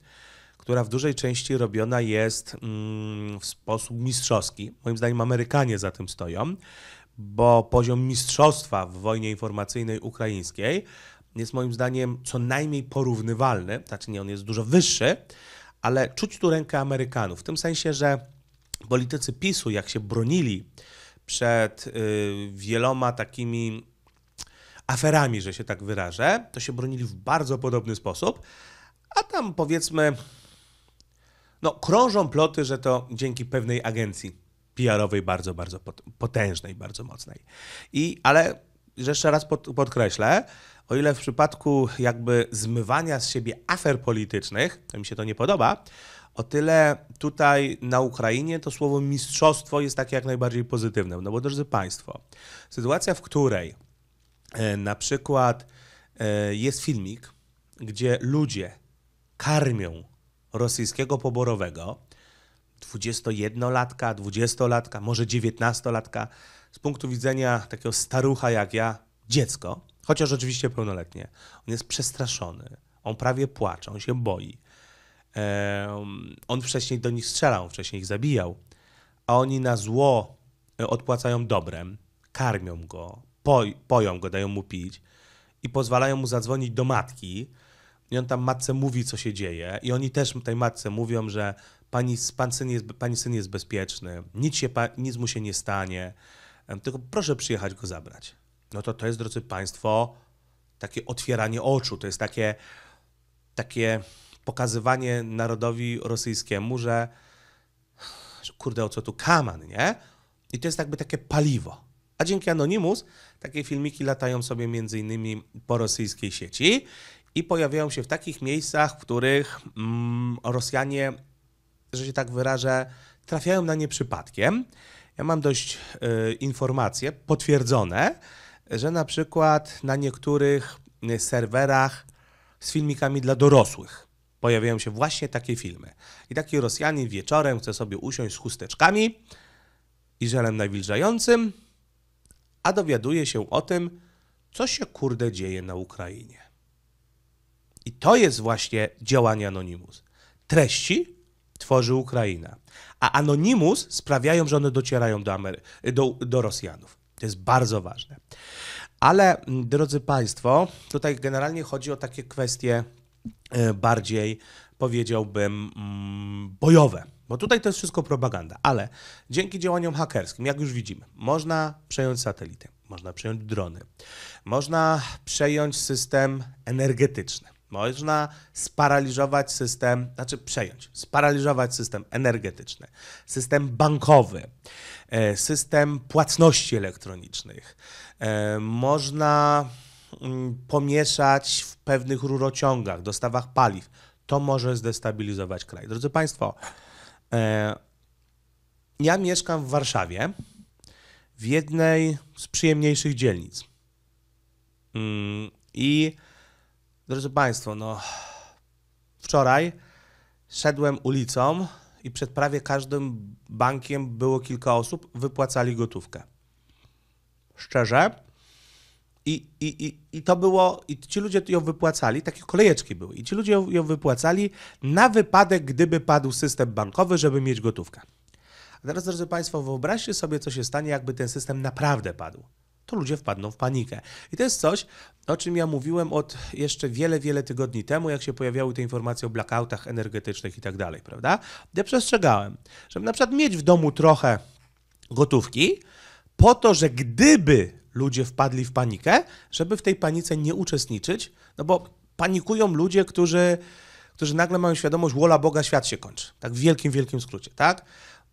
która w dużej części robiona jest mm, w sposób mistrzowski. Moim zdaniem Amerykanie za tym stoją bo poziom mistrzostwa w wojnie informacyjnej ukraińskiej jest moim zdaniem co najmniej porównywalny, znaczy nie, on jest dużo wyższy, ale czuć tu rękę Amerykanów, w tym sensie, że politycy PiSu, jak się bronili przed y, wieloma takimi aferami, że się tak wyrażę, to się bronili w bardzo podobny sposób, a tam powiedzmy, no krążą ploty, że to dzięki pewnej agencji PR-owej bardzo, bardzo potężnej, bardzo mocnej. I, ale jeszcze raz pod, podkreślę, o ile w przypadku jakby zmywania z siebie afer politycznych, to mi się to nie podoba, o tyle tutaj na Ukrainie to słowo mistrzostwo jest takie jak najbardziej pozytywne. No bo drodzy Państwo, sytuacja, w której e, na przykład e, jest filmik, gdzie ludzie karmią rosyjskiego poborowego, 21-latka, 20-latka, może 19-latka, z punktu widzenia takiego starucha jak ja, dziecko, chociaż oczywiście pełnoletnie, on jest przestraszony, on prawie płacze, on się boi. On wcześniej do nich strzelał, wcześniej ich zabijał, a oni na zło e, odpłacają dobrem, karmią go, poj poją go, dają mu pić i pozwalają mu zadzwonić do matki. I on tam matce mówi, co się dzieje, i oni też tej matce mówią, że pani, pan syn jest, pani syn jest bezpieczny, nic, się, nic mu się nie stanie, tylko proszę przyjechać go zabrać. No to to jest, drodzy Państwo, takie otwieranie oczu, to jest takie, takie pokazywanie narodowi rosyjskiemu, że, że kurde, o co tu kaman, nie? I to jest jakby takie paliwo. A dzięki anonimus takie filmiki latają sobie między innymi po rosyjskiej sieci i pojawiają się w takich miejscach, w których mm, Rosjanie że się tak wyrażę, trafiają na nie przypadkiem. Ja mam dość y, informacje potwierdzone, że na przykład na niektórych y, serwerach z filmikami dla dorosłych pojawiają się właśnie takie filmy. I taki Rosjanin wieczorem chce sobie usiąść z chusteczkami i żelem nawilżającym, a dowiaduje się o tym, co się kurde dzieje na Ukrainie. I to jest właśnie działanie Anonimus. Treści, tworzy Ukraina. A Anonimus sprawiają, że one docierają do, Amery do, do Rosjanów. To jest bardzo ważne. Ale, drodzy Państwo, tutaj generalnie chodzi o takie kwestie e, bardziej, powiedziałbym, mm, bojowe. Bo tutaj to jest wszystko propaganda, ale dzięki działaniom hakerskim, jak już widzimy, można przejąć satelity, można przejąć drony, można przejąć system energetyczny. Można sparaliżować system, znaczy przejąć, sparaliżować system energetyczny, system bankowy, e, system płatności elektronicznych. E, można mm, pomieszać w pewnych rurociągach, dostawach paliw. To może zdestabilizować kraj. Drodzy Państwo, e, ja mieszkam w Warszawie, w jednej z przyjemniejszych dzielnic. Mm, I Drodzy Państwo, no wczoraj szedłem ulicą i przed prawie każdym bankiem było kilka osób, wypłacali gotówkę. Szczerze. I, i, i, I to było, i ci ludzie ją wypłacali, takie kolejeczki były, i ci ludzie ją, ją wypłacali na wypadek, gdyby padł system bankowy, żeby mieć gotówkę. A teraz, drodzy Państwo, wyobraźcie sobie, co się stanie, jakby ten system naprawdę padł to ludzie wpadną w panikę. I to jest coś, o czym ja mówiłem od jeszcze wiele, wiele tygodni temu, jak się pojawiały te informacje o blackoutach energetycznych i tak dalej, prawda? Ja przestrzegałem, żeby na przykład mieć w domu trochę gotówki, po to, że gdyby ludzie wpadli w panikę, żeby w tej panice nie uczestniczyć, no bo panikują ludzie, którzy, którzy nagle mają świadomość, wola Boga, świat się kończy. Tak w wielkim, wielkim skrócie, tak?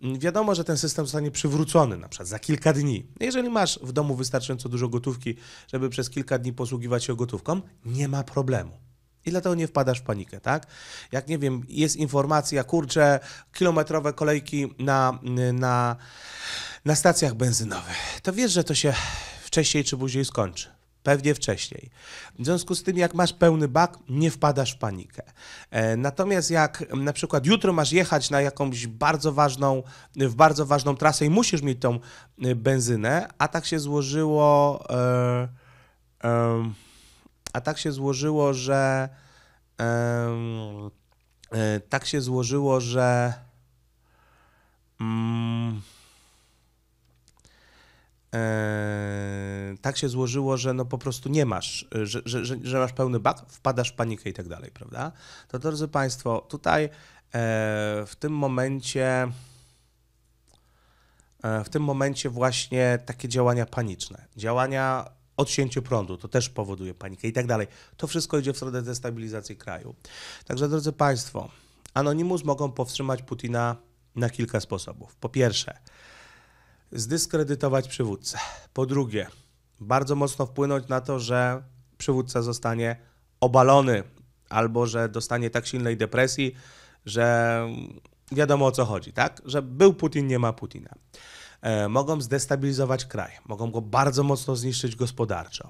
Mm, wiadomo, że ten system zostanie przywrócony na przykład za kilka dni. Jeżeli masz w domu wystarczająco dużo gotówki, żeby przez kilka dni posługiwać się gotówką, nie ma problemu. I dlatego nie wpadasz w panikę, tak? Jak nie wiem, jest informacja, kurczę, kilometrowe kolejki na, na, na stacjach benzynowych, to wiesz, że to się wcześniej czy później skończy pewnie wcześniej. W związku z tym, jak masz pełny bak, nie wpadasz w panikę. E, natomiast jak mm, na przykład jutro masz jechać na jakąś bardzo ważną, w bardzo ważną trasę i musisz mieć tą y, benzynę, a tak się złożyło, e, a tak się złożyło, że e, tak się złożyło, że mm, Eee, tak się złożyło, że no po prostu nie masz, e, że, że, że masz pełny bak, wpadasz w panikę i tak dalej, prawda? To drodzy Państwo, tutaj e, w tym momencie e, w tym momencie właśnie takie działania paniczne, działania odcięciu prądu, to też powoduje panikę i tak dalej. To wszystko idzie w stronę destabilizacji kraju. Także drodzy Państwo, Anonimus mogą powstrzymać Putina na kilka sposobów. Po pierwsze, zdyskredytować przywódcę. Po drugie, bardzo mocno wpłynąć na to, że przywódca zostanie obalony albo że dostanie tak silnej depresji, że wiadomo o co chodzi, tak? Że był Putin, nie ma Putina. E, mogą zdestabilizować kraj, mogą go bardzo mocno zniszczyć gospodarczo,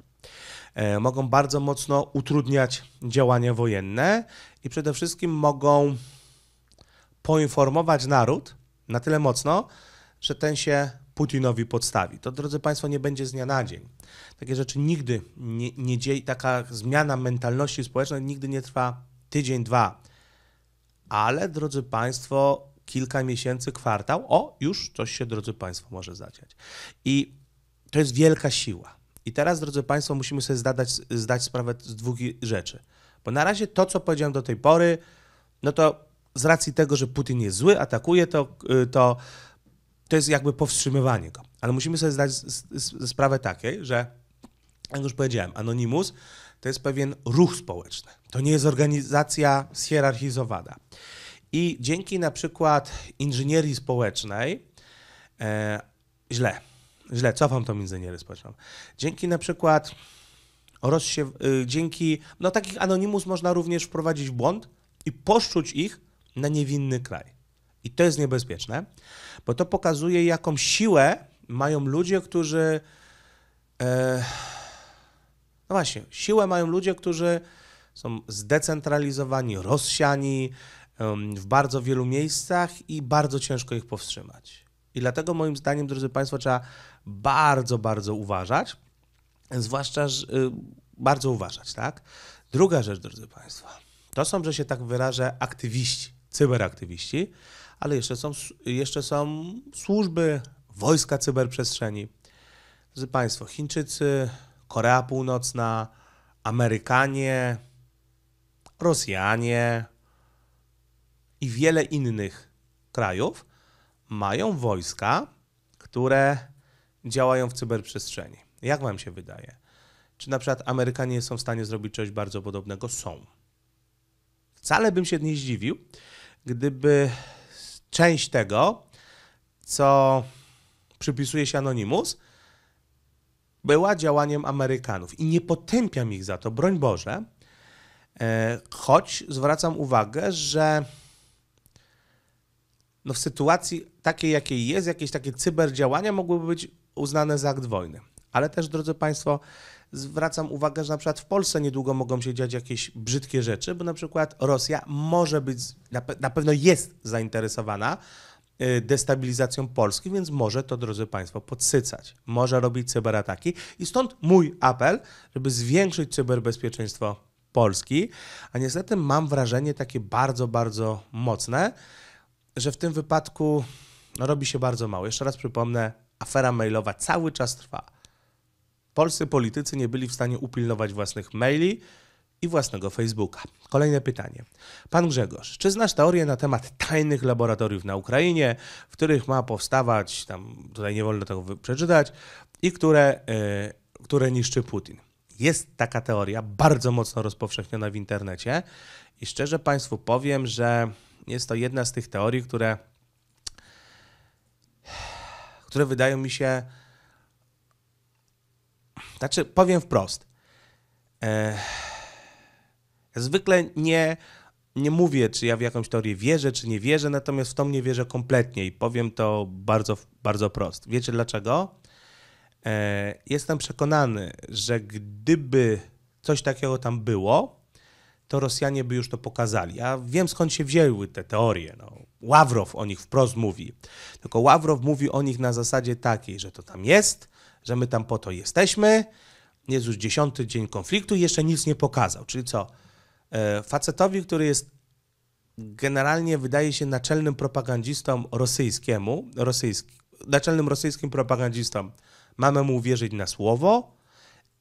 e, mogą bardzo mocno utrudniać działania wojenne i przede wszystkim mogą poinformować naród na tyle mocno, że ten się Putinowi podstawi. To, drodzy Państwo, nie będzie z dnia na dzień. Takie rzeczy nigdy nie, nie dzieje, taka zmiana mentalności społecznej nigdy nie trwa tydzień, dwa. Ale, drodzy Państwo, kilka miesięcy, kwartał, o, już coś się, drodzy Państwo, może zadziać. I to jest wielka siła. I teraz, drodzy Państwo, musimy sobie zdać, zdać sprawę z dwóch rzeczy. Bo na razie to, co powiedziałem do tej pory, no to z racji tego, że Putin jest zły, atakuje, to, y, to to jest jakby powstrzymywanie go. Ale musimy sobie zdać sprawę takiej, że, jak już powiedziałem, anonimus, to jest pewien ruch społeczny. To nie jest organizacja zhierarchizowana. I dzięki na przykład inżynierii społecznej, e, źle, źle, cofam tą inżynierię społeczną, dzięki na przykład rozsiew, y, dzięki, no takich anonimus można również wprowadzić w błąd i poszczuć ich na niewinny kraj. I to jest niebezpieczne, bo to pokazuje, jaką siłę mają ludzie, którzy. E, no właśnie, siłę mają ludzie, którzy są zdecentralizowani, rozsiani w bardzo wielu miejscach i bardzo ciężko ich powstrzymać. I dlatego moim zdaniem, drodzy Państwo, trzeba bardzo, bardzo uważać, zwłaszcza, że y, bardzo uważać, tak? Druga rzecz, drodzy Państwo, to są, że się tak wyrażę, aktywiści, cyberaktywiści, ale jeszcze są, jeszcze są służby wojska cyberprzestrzeni. Drodzy Państwo, Chińczycy, Korea Północna, Amerykanie, Rosjanie i wiele innych krajów mają wojska, które działają w cyberprzestrzeni. Jak Wam się wydaje? Czy na przykład Amerykanie są w stanie zrobić coś bardzo podobnego? Są. Wcale bym się nie zdziwił, gdyby część tego, co przypisuje się Anonimus, była działaniem Amerykanów. I nie potępiam ich za to, broń Boże, e, choć zwracam uwagę, że no w sytuacji takiej, jakiej jest, jakieś takie cyberdziałania mogłyby być uznane za akt wojny. Ale też, drodzy Państwo, zwracam uwagę, że na przykład w Polsce niedługo mogą się dziać jakieś brzydkie rzeczy, bo na przykład Rosja może być, na pewno jest zainteresowana y, destabilizacją Polski, więc może to, drodzy Państwo, podsycać. Może robić cyberataki i stąd mój apel, żeby zwiększyć cyberbezpieczeństwo Polski, a niestety mam wrażenie takie bardzo, bardzo mocne, że w tym wypadku no, robi się bardzo mało. Jeszcze raz przypomnę, afera mailowa cały czas trwa polscy politycy nie byli w stanie upilnować własnych maili i własnego Facebooka. Kolejne pytanie. Pan Grzegorz, czy znasz teorię na temat tajnych laboratoriów na Ukrainie, w których ma powstawać, tam tutaj nie wolno tego przeczytać, i które, yy, które niszczy Putin? Jest taka teoria, bardzo mocno rozpowszechniona w internecie i szczerze Państwu powiem, że jest to jedna z tych teorii, które, które wydają mi się znaczy, powiem wprost. E, zwykle nie, nie mówię, czy ja w jakąś teorię wierzę, czy nie wierzę, natomiast w to mnie wierzę kompletnie i powiem to bardzo, bardzo prost. Wiecie dlaczego? E, jestem przekonany, że gdyby coś takiego tam było, to Rosjanie by już to pokazali. Ja wiem skąd się wzięły te teorie. No, Ławrow o nich wprost mówi. Tylko Ławrow mówi o nich na zasadzie takiej, że to tam jest, że my tam po to jesteśmy. Jest już dziesiąty dzień konfliktu i jeszcze nic nie pokazał. Czyli co? E, facetowi, który jest generalnie wydaje się naczelnym propagandzistą rosyjskiemu, rosyjski, naczelnym rosyjskim propagandzistą, mamy mu uwierzyć na słowo.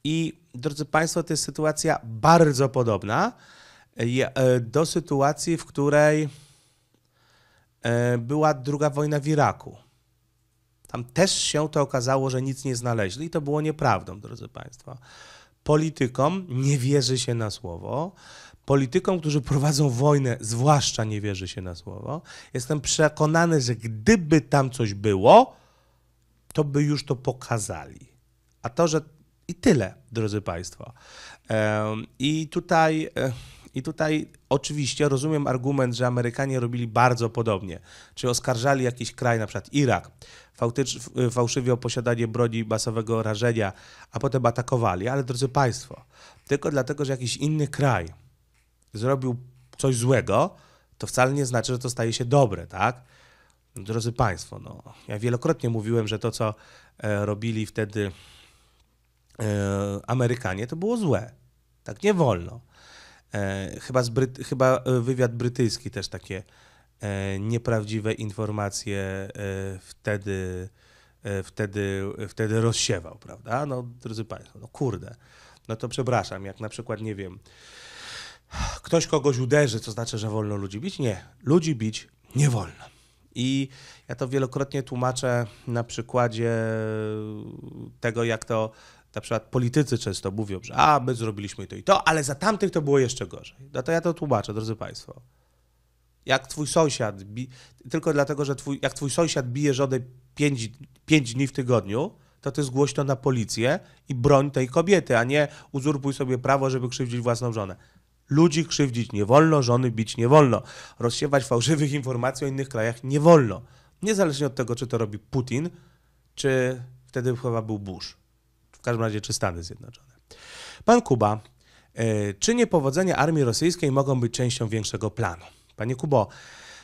I drodzy Państwo, to jest sytuacja bardzo podobna e, do sytuacji, w której e, była druga wojna w Iraku. Tam też się to okazało, że nic nie znaleźli i to było nieprawdą, drodzy Państwo. Politykom nie wierzy się na słowo. Politykom, którzy prowadzą wojnę, zwłaszcza nie wierzy się na słowo. Jestem przekonany, że gdyby tam coś było, to by już to pokazali. A to, że i tyle, drodzy Państwo. I tutaj. E, i tutaj oczywiście rozumiem argument, że Amerykanie robili bardzo podobnie. Czy oskarżali jakiś kraj, na przykład Irak, y, fałszywie o posiadanie broni masowego rażenia, a potem atakowali. Ale drodzy Państwo, tylko dlatego, że jakiś inny kraj zrobił coś złego, to wcale nie znaczy, że to staje się dobre, tak? Drodzy Państwo, no, ja wielokrotnie mówiłem, że to, co e, robili wtedy e, Amerykanie, to było złe. Tak nie wolno. E, chyba, Bryty, chyba, e, wywiad brytyjski też takie e, nieprawdziwe informacje e, wtedy, e, wtedy, wtedy rozsiewał, prawda? No, drodzy Państwo, no kurde. No to przepraszam, jak na przykład, nie wiem, ktoś kogoś uderzy, to znaczy, że wolno ludzi bić? Nie, ludzi bić nie wolno. I ja to wielokrotnie tłumaczę na przykładzie tego, jak to na przykład politycy często mówią, że a, my zrobiliśmy to i to, ale za tamtych to było jeszcze gorzej. No to ja to tłumaczę, drodzy Państwo. Jak twój sąsiad, bi... tylko dlatego, że twój, jak twój sąsiad bije żonę 5, dni w tygodniu, to ty zgłoś to na policję i broń tej kobiety, a nie uzurpuj sobie prawo, żeby krzywdzić własną żonę. Ludzi krzywdzić nie wolno, żony bić nie wolno. Rozsiewać fałszywych informacji o innych krajach nie wolno. Niezależnie od tego, czy to robi Putin, czy wtedy chyba był Bush każdym razie czy Stany Zjednoczone. Pan Kuba, e, czy niepowodzenia armii rosyjskiej mogą być częścią większego planu? Panie Kubo,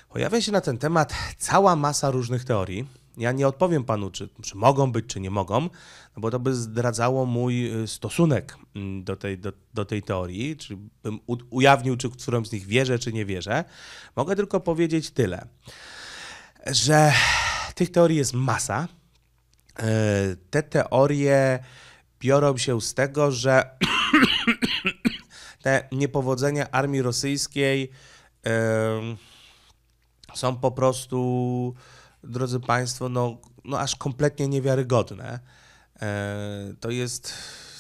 pojawia się na ten temat cała masa różnych teorii. Ja nie odpowiem panu, czy, czy mogą być, czy nie mogą, no bo to by zdradzało mój e, stosunek mm, do tej, do, do tej teorii, czy bym ujawnił, czy którąś z nich wierzę, czy nie wierzę. Mogę tylko powiedzieć tyle, że tych teorii jest masa. E, te teorie biorą się z tego, że [coughs] te niepowodzenia armii rosyjskiej są po prostu, drodzy Państwo, no, no aż kompletnie niewiarygodne. E, to jest,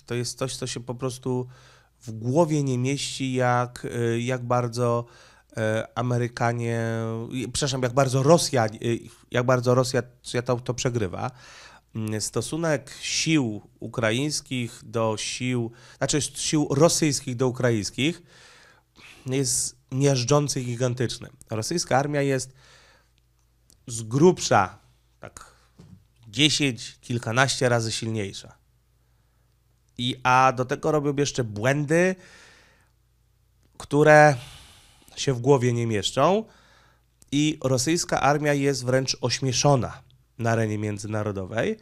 to jest coś, co się po prostu w głowie nie mieści, jak, e, jak bardzo e, Amerykanie, przepraszam, jak bardzo Rosja, jak bardzo Rosja to, to przegrywa. Mm, stosunek sił ukraińskich do sił, znaczy sił rosyjskich do ukraińskich jest miażdżący i gigantyczny. Rosyjska armia jest z grubsza tak 10, kilkanaście razy silniejsza. I, a do tego robią jeszcze błędy, które się w głowie nie mieszczą i rosyjska armia jest wręcz ośmieszona na arenie międzynarodowej.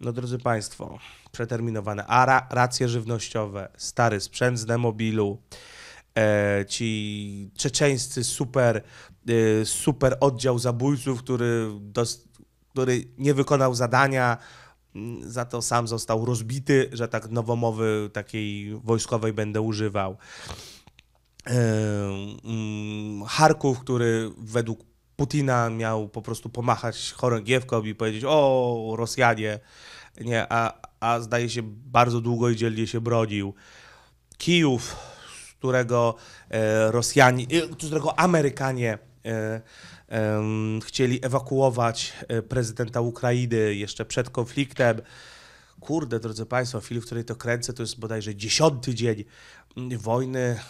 No drodzy Państwo, przeterminowane ara, racje żywnościowe, stary sprzęt z demobilu, e, ci czeczeńscy super, e, super oddział zabójców, który, który nie wykonał zadania, za to sam został rozbity, że tak nowomowy takiej wojskowej będę używał. E, Charków, który według Putina miał po prostu pomachać chorągiewką i powiedzieć o Rosjanie, nie, a, a zdaje się bardzo długo i dzielnie się bronił. Kijów, z którego e, Rosjanie, e, z którego Amerykanie e, chcieli ewakuować prezydenta Ukrainy jeszcze przed konfliktem. Kurde, drodzy Państwo, chwili, w której to kręcę, to jest bodajże dziesiąty dzień wojny.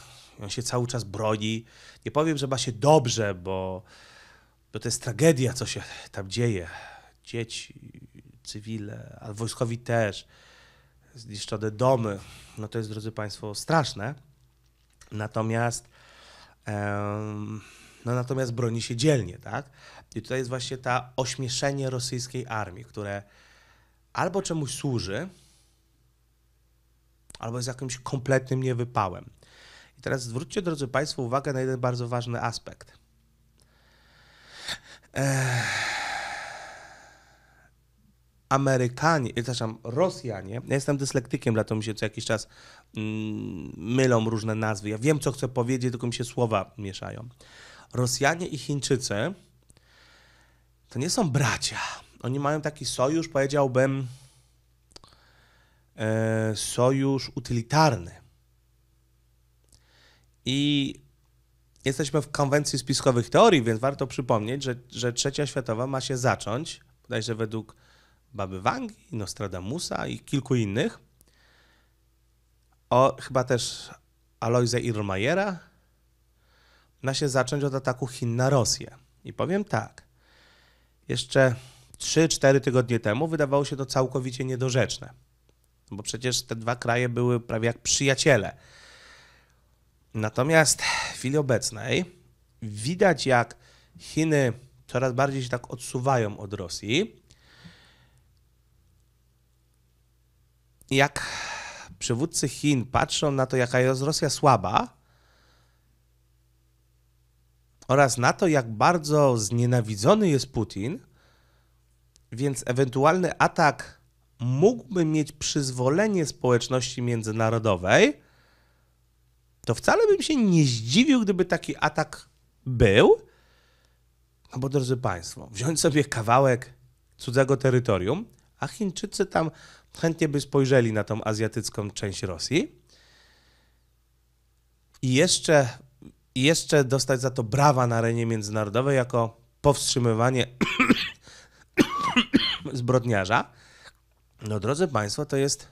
On się cały czas broni. Nie powiem, że ma się dobrze, bo bo to jest tragedia, co się tam dzieje. Dzieci, cywile, ale wojskowi też, zniszczone domy. No to jest, drodzy Państwo, straszne. Natomiast, no natomiast broni się dzielnie, tak? I tutaj jest właśnie ta ośmieszenie rosyjskiej armii, które albo czemuś służy, albo jest jakimś kompletnym niewypałem. I teraz zwróćcie, drodzy Państwo, uwagę na jeden bardzo ważny aspekt – Amerykanie, e, przepraszam, Rosjanie, ja jestem dyslektykiem, dlatego mi się co jakiś czas mm, mylą różne nazwy. Ja wiem, co chcę powiedzieć, tylko mi się słowa mieszają. Rosjanie i Chińczycy to nie są bracia. Oni mają taki sojusz, powiedziałbym, e, sojusz utylitarny. I jesteśmy w konwencji spiskowych teorii, więc warto przypomnieć, że, że trzecia światowa ma się zacząć, bodajże według Baby Wangi, Nostradamusa i kilku innych, o, chyba też Alojza Irmajera, ma się zacząć od ataku Chin na Rosję. I powiem tak, jeszcze 3-4 tygodnie temu wydawało się to całkowicie niedorzeczne, bo przecież te dwa kraje były prawie jak przyjaciele Natomiast w chwili obecnej widać, jak Chiny coraz bardziej się tak odsuwają od Rosji. Jak przywódcy Chin patrzą na to, jaka jest Rosja słaba, oraz na to, jak bardzo znienawidzony jest Putin, więc ewentualny atak mógłby mieć przyzwolenie społeczności międzynarodowej to wcale bym się nie zdziwił, gdyby taki atak był. No bo drodzy Państwo, wziąć sobie kawałek cudzego terytorium, a Chińczycy tam chętnie by spojrzeli na tą azjatycką część Rosji i jeszcze, jeszcze dostać za to brawa na arenie międzynarodowej jako powstrzymywanie [coughs] zbrodniarza. No drodzy Państwo, to jest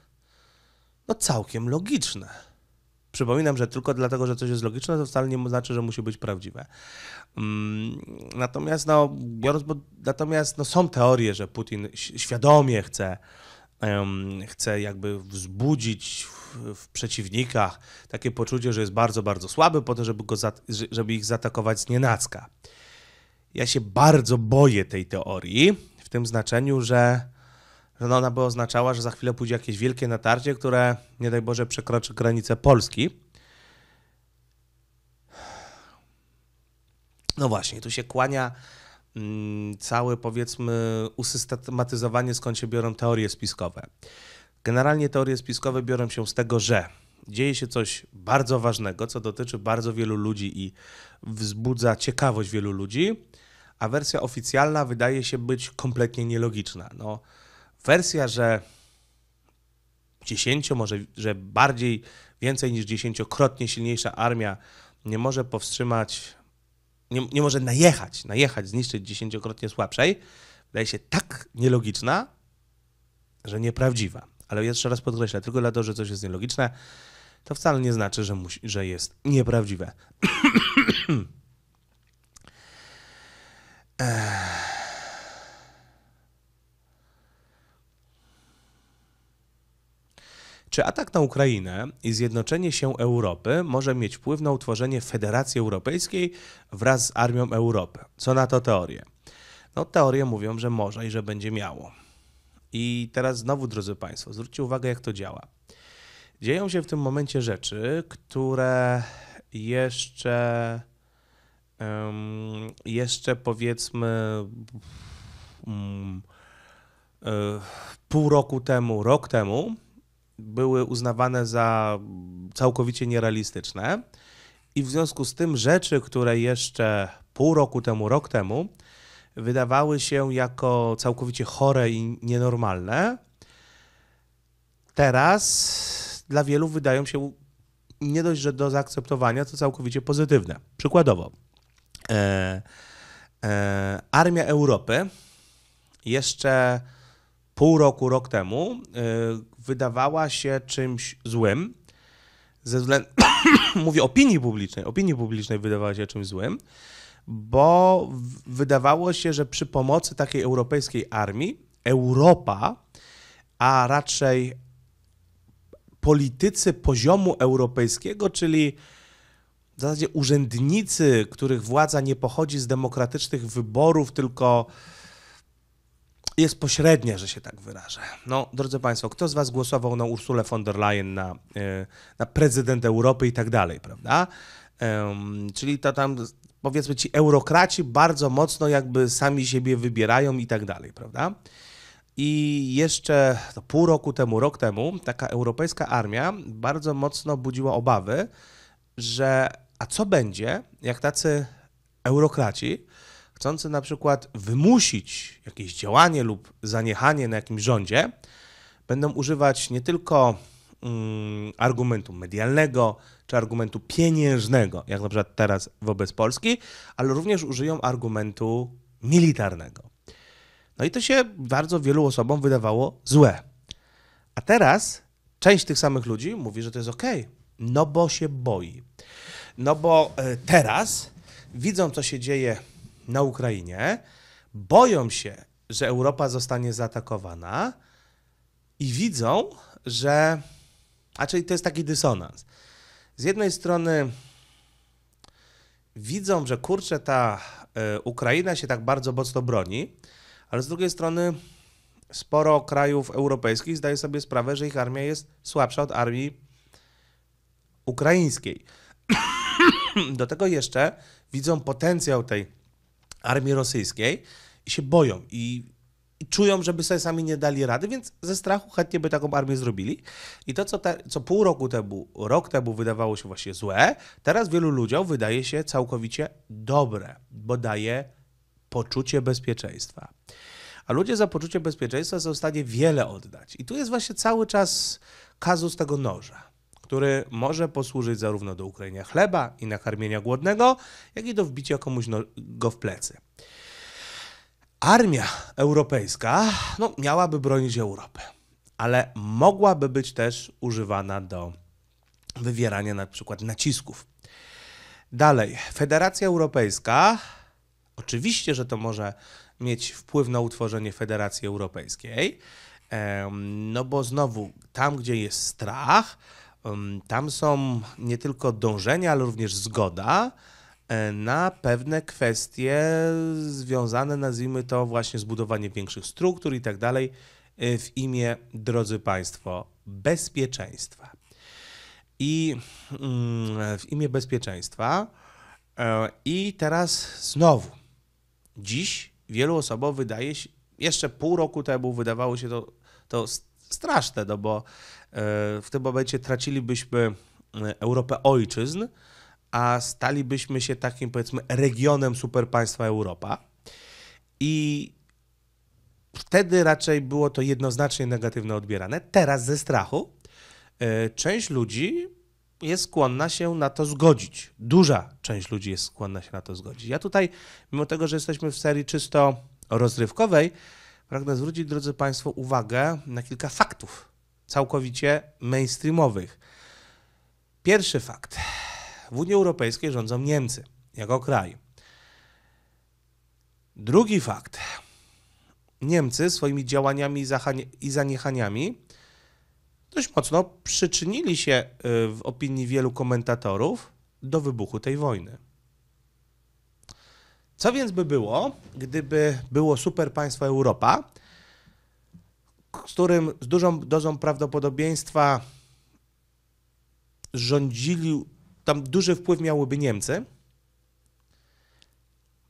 no całkiem logiczne. Przypominam, że tylko dlatego, że coś jest logiczne, to wcale nie znaczy, że musi być prawdziwe. Mm, natomiast, no, biorąc, bo, natomiast no, są teorie, że Putin świadomie chce, um, chce jakby wzbudzić w, w, przeciwnikach takie poczucie, że jest bardzo, bardzo słaby, po to, żeby, go za, żeby ich zaatakować z nienacka. Ja się bardzo boję tej teorii, w tym znaczeniu, że że no, no, ona by oznaczała, że za chwilę pójdzie jakieś wielkie natarcie, które nie daj Boże przekroczy granicę Polski. No właśnie, tu się kłania mm, całe powiedzmy usystematyzowanie, skąd się biorą teorie spiskowe. Generalnie teorie spiskowe biorą się z tego, że dzieje się coś bardzo ważnego, co dotyczy bardzo wielu ludzi i wzbudza ciekawość wielu ludzi, a wersja oficjalna wydaje się być kompletnie nielogiczna. No, wersja, że dziesięcio, może że bardziej, więcej niż dziesięciokrotnie silniejsza armia nie może powstrzymać, nie, nie może najechać, najechać, zniszczyć dziesięciokrotnie słabszej, wydaje się tak nielogiczna, że nieprawdziwa. Ale jeszcze raz podkreślę, tylko dlatego, że coś jest nielogiczne, to wcale nie znaczy, że, musi, że jest nieprawdziwe. Eee. [clears throat] Czy atak na Ukrainę i zjednoczenie się Europy może mieć wpływ na utworzenie Federacji Europejskiej wraz z Armią Europy? Co na to teorie? No, teorie mówią, że może i że będzie miało. I teraz znowu, drodzy Państwo, zwróćcie uwagę, jak to działa. Dzieją się w tym momencie rzeczy, które jeszcze, um, jeszcze powiedzmy um, pół roku temu, rok temu były uznawane za całkowicie nierealistyczne. I w związku z tym rzeczy, które jeszcze pół roku temu, rok temu wydawały się jako całkowicie chore i nienormalne, teraz dla wielu wydają się nie dość, że do zaakceptowania, to całkowicie pozytywne. Przykładowo, e, e, Armia Europy jeszcze pół roku, rok temu e, wydawała się czymś złym, ze względu, [coughs] mówię opinii publicznej, opinii publicznej wydawała się czymś złym, bo wydawało się, że przy pomocy takiej europejskiej armii Europa, a raczej politycy poziomu europejskiego, czyli w zasadzie urzędnicy, których władza nie pochodzi z demokratycznych wyborów, tylko jest pośrednia, że się tak wyrażę. No, drodzy Państwo, kto z Was głosował na Ursulę von der Leyen, na, e, na prezydent Europy i tak dalej, prawda? Um, czyli to tam, powiedzmy, ci eurokraci bardzo mocno jakby sami siebie wybierają i tak dalej, prawda? I jeszcze pół roku temu, rok temu, taka europejska armia bardzo mocno budziła obawy, że a co będzie, jak tacy eurokraci chcący na przykład wymusić jakieś działanie lub zaniechanie na jakimś rządzie, będą używać nie tylko mm, argumentu medialnego czy argumentu pieniężnego, jak na przykład teraz wobec Polski, ale również użyją argumentu militarnego. No i to się bardzo wielu osobom wydawało złe. A teraz część tych samych ludzi mówi, że to jest ok, no bo się boi. No bo e, teraz widzą, co się dzieje na Ukrainie, boją się, że Europa zostanie zaatakowana i widzą, że. A czyli to jest taki dysonans. Z jednej strony widzą, że kurczę, ta e, Ukraina się tak bardzo mocno broni, ale z drugiej strony sporo krajów europejskich zdaje sobie sprawę, że ich armia jest słabsza od armii ukraińskiej. [coughs] Do tego jeszcze widzą potencjał tej armii rosyjskiej i się boją i, i, czują, żeby sobie sami nie dali rady, więc ze strachu chętnie by taką armię zrobili. I to, co, te, co pół roku temu, rok temu wydawało się właśnie złe, teraz wielu ludziom wydaje się całkowicie dobre, bo daje poczucie bezpieczeństwa. A ludzie za poczucie bezpieczeństwa są w stanie wiele oddać. I tu jest właśnie cały czas kazus tego noża który może posłużyć zarówno do ukrojenia chleba i nakarmienia głodnego, jak i do wbicia komuś no go w plecy. Armia europejska no, miałaby bronić Europę, ale mogłaby być też używana do wywierania na przykład nacisków. Dalej, Federacja Europejska, oczywiście, że to może mieć wpływ na utworzenie Federacji Europejskiej, no bo znowu tam, gdzie jest strach, tam są nie tylko dążenia, ale również zgoda e, na pewne kwestie związane, nazwijmy to właśnie zbudowanie większych struktur i tak dalej, e, w imię, drodzy Państwo, bezpieczeństwa. I mm, w imię bezpieczeństwa. E, I teraz znowu, dziś wielu osobom wydaje się, jeszcze pół roku temu wydawało się to, to straszne, no bo E, w tym momencie tracilibyśmy e, Europę ojczyzn, a stalibyśmy się takim, powiedzmy, regionem superpaństwa Europa. I wtedy raczej było to jednoznacznie negatywne odbierane. Teraz ze strachu e, część ludzi jest skłonna się na to zgodzić. Duża część ludzi jest skłonna się na to zgodzić. Ja tutaj, mimo tego, że jesteśmy w serii czysto rozrywkowej, pragnę zwrócić, drodzy Państwo, uwagę na kilka faktów całkowicie mainstreamowych. Pierwszy fakt. W Unii Europejskiej rządzą Niemcy jako kraj. Drugi fakt. Niemcy swoimi działaniami i zaniechaniami dość mocno przyczynili się y, w opinii wielu komentatorów do wybuchu tej wojny. Co więc by było, gdyby było super państwo Europa, którym z dużą dozą prawdopodobieństwa rządzili, tam duży wpływ miałyby Niemcy,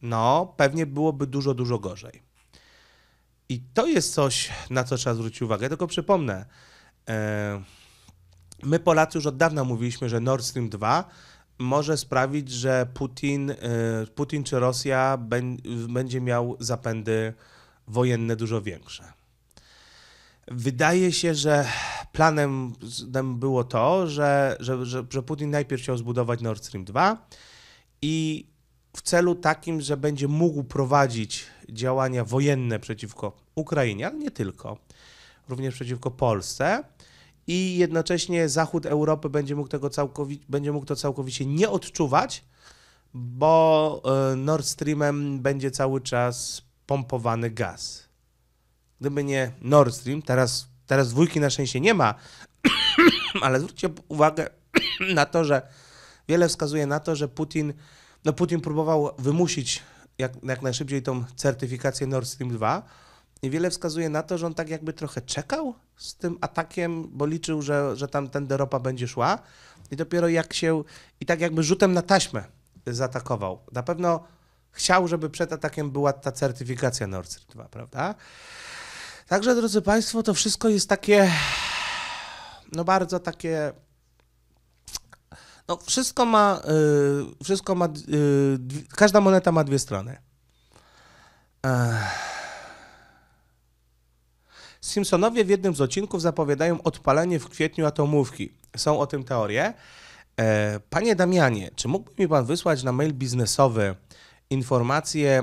no pewnie byłoby dużo, dużo gorzej. I to jest coś, na co trzeba zwrócić uwagę. tylko przypomnę, e, my Polacy już od dawna mówiliśmy, że Nord Stream 2 może sprawić, że Putin, e, Putin czy Rosja będzie miał zapędy wojenne dużo większe. Wydaje się, że planem było to, że, że, że, że Putin najpierw chciał zbudować Nord Stream 2 i w celu takim, że będzie mógł prowadzić działania wojenne przeciwko Ukrainie, ale nie tylko, również przeciwko Polsce. I jednocześnie zachód Europy będzie mógł, tego całkowicie, będzie mógł to całkowicie nie odczuwać, bo e, Nord Streamem będzie cały czas pompowany gaz gdyby nie Nord Stream, teraz, teraz dwójki na szczęście nie ma, [coughs] ale zwróćcie uwagę [coughs] na to, że wiele wskazuje na to, że Putin, no Putin próbował wymusić jak, jak najszybciej tą certyfikację Nord Stream 2 i wiele wskazuje na to, że on tak jakby trochę czekał z tym atakiem, bo liczył, że, że tam ten ropa będzie szła i dopiero jak się, i tak jakby rzutem na taśmę zaatakował. Na pewno chciał, żeby przed atakiem była ta certyfikacja Nord Stream 2, prawda? Także, drodzy Państwo, to wszystko jest takie, no bardzo takie, no wszystko ma, yy, wszystko ma, yy, każda moneta ma dwie strony. Ech. Simpsonowie w jednym z odcinków zapowiadają odpalenie w kwietniu atomówki. Są o tym teorie. E, panie Damianie, czy mógłby mi Pan wysłać na mail biznesowy informacje,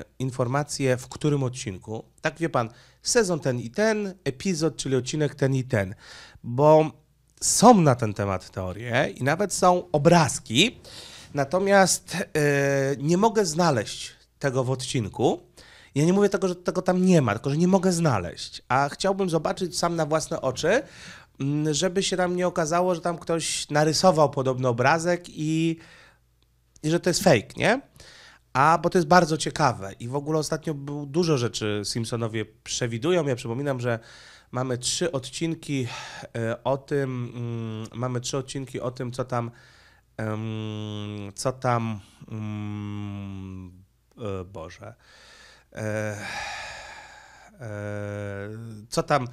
y, informacje w którym odcinku. Tak wie pan, sezon ten i ten, epizod, czyli odcinek ten i ten, bo są na ten temat teorie i nawet są obrazki, natomiast y, nie mogę znaleźć tego w odcinku. Ja nie mówię tego, że tego tam nie ma, tylko że nie mogę znaleźć, a chciałbym zobaczyć sam na własne oczy, mm, żeby się tam nie okazało, że tam ktoś narysował podobny obrazek i, i że to jest fake, nie? A, bo to jest bardzo ciekawe i w ogóle ostatnio był dużo rzeczy Simpsonowie przewidują. Ja przypominam, że mamy trzy odcinki e, o tym, mm, mamy trzy odcinki o tym, co tam, co tam, mm, e, Boże, e, co tam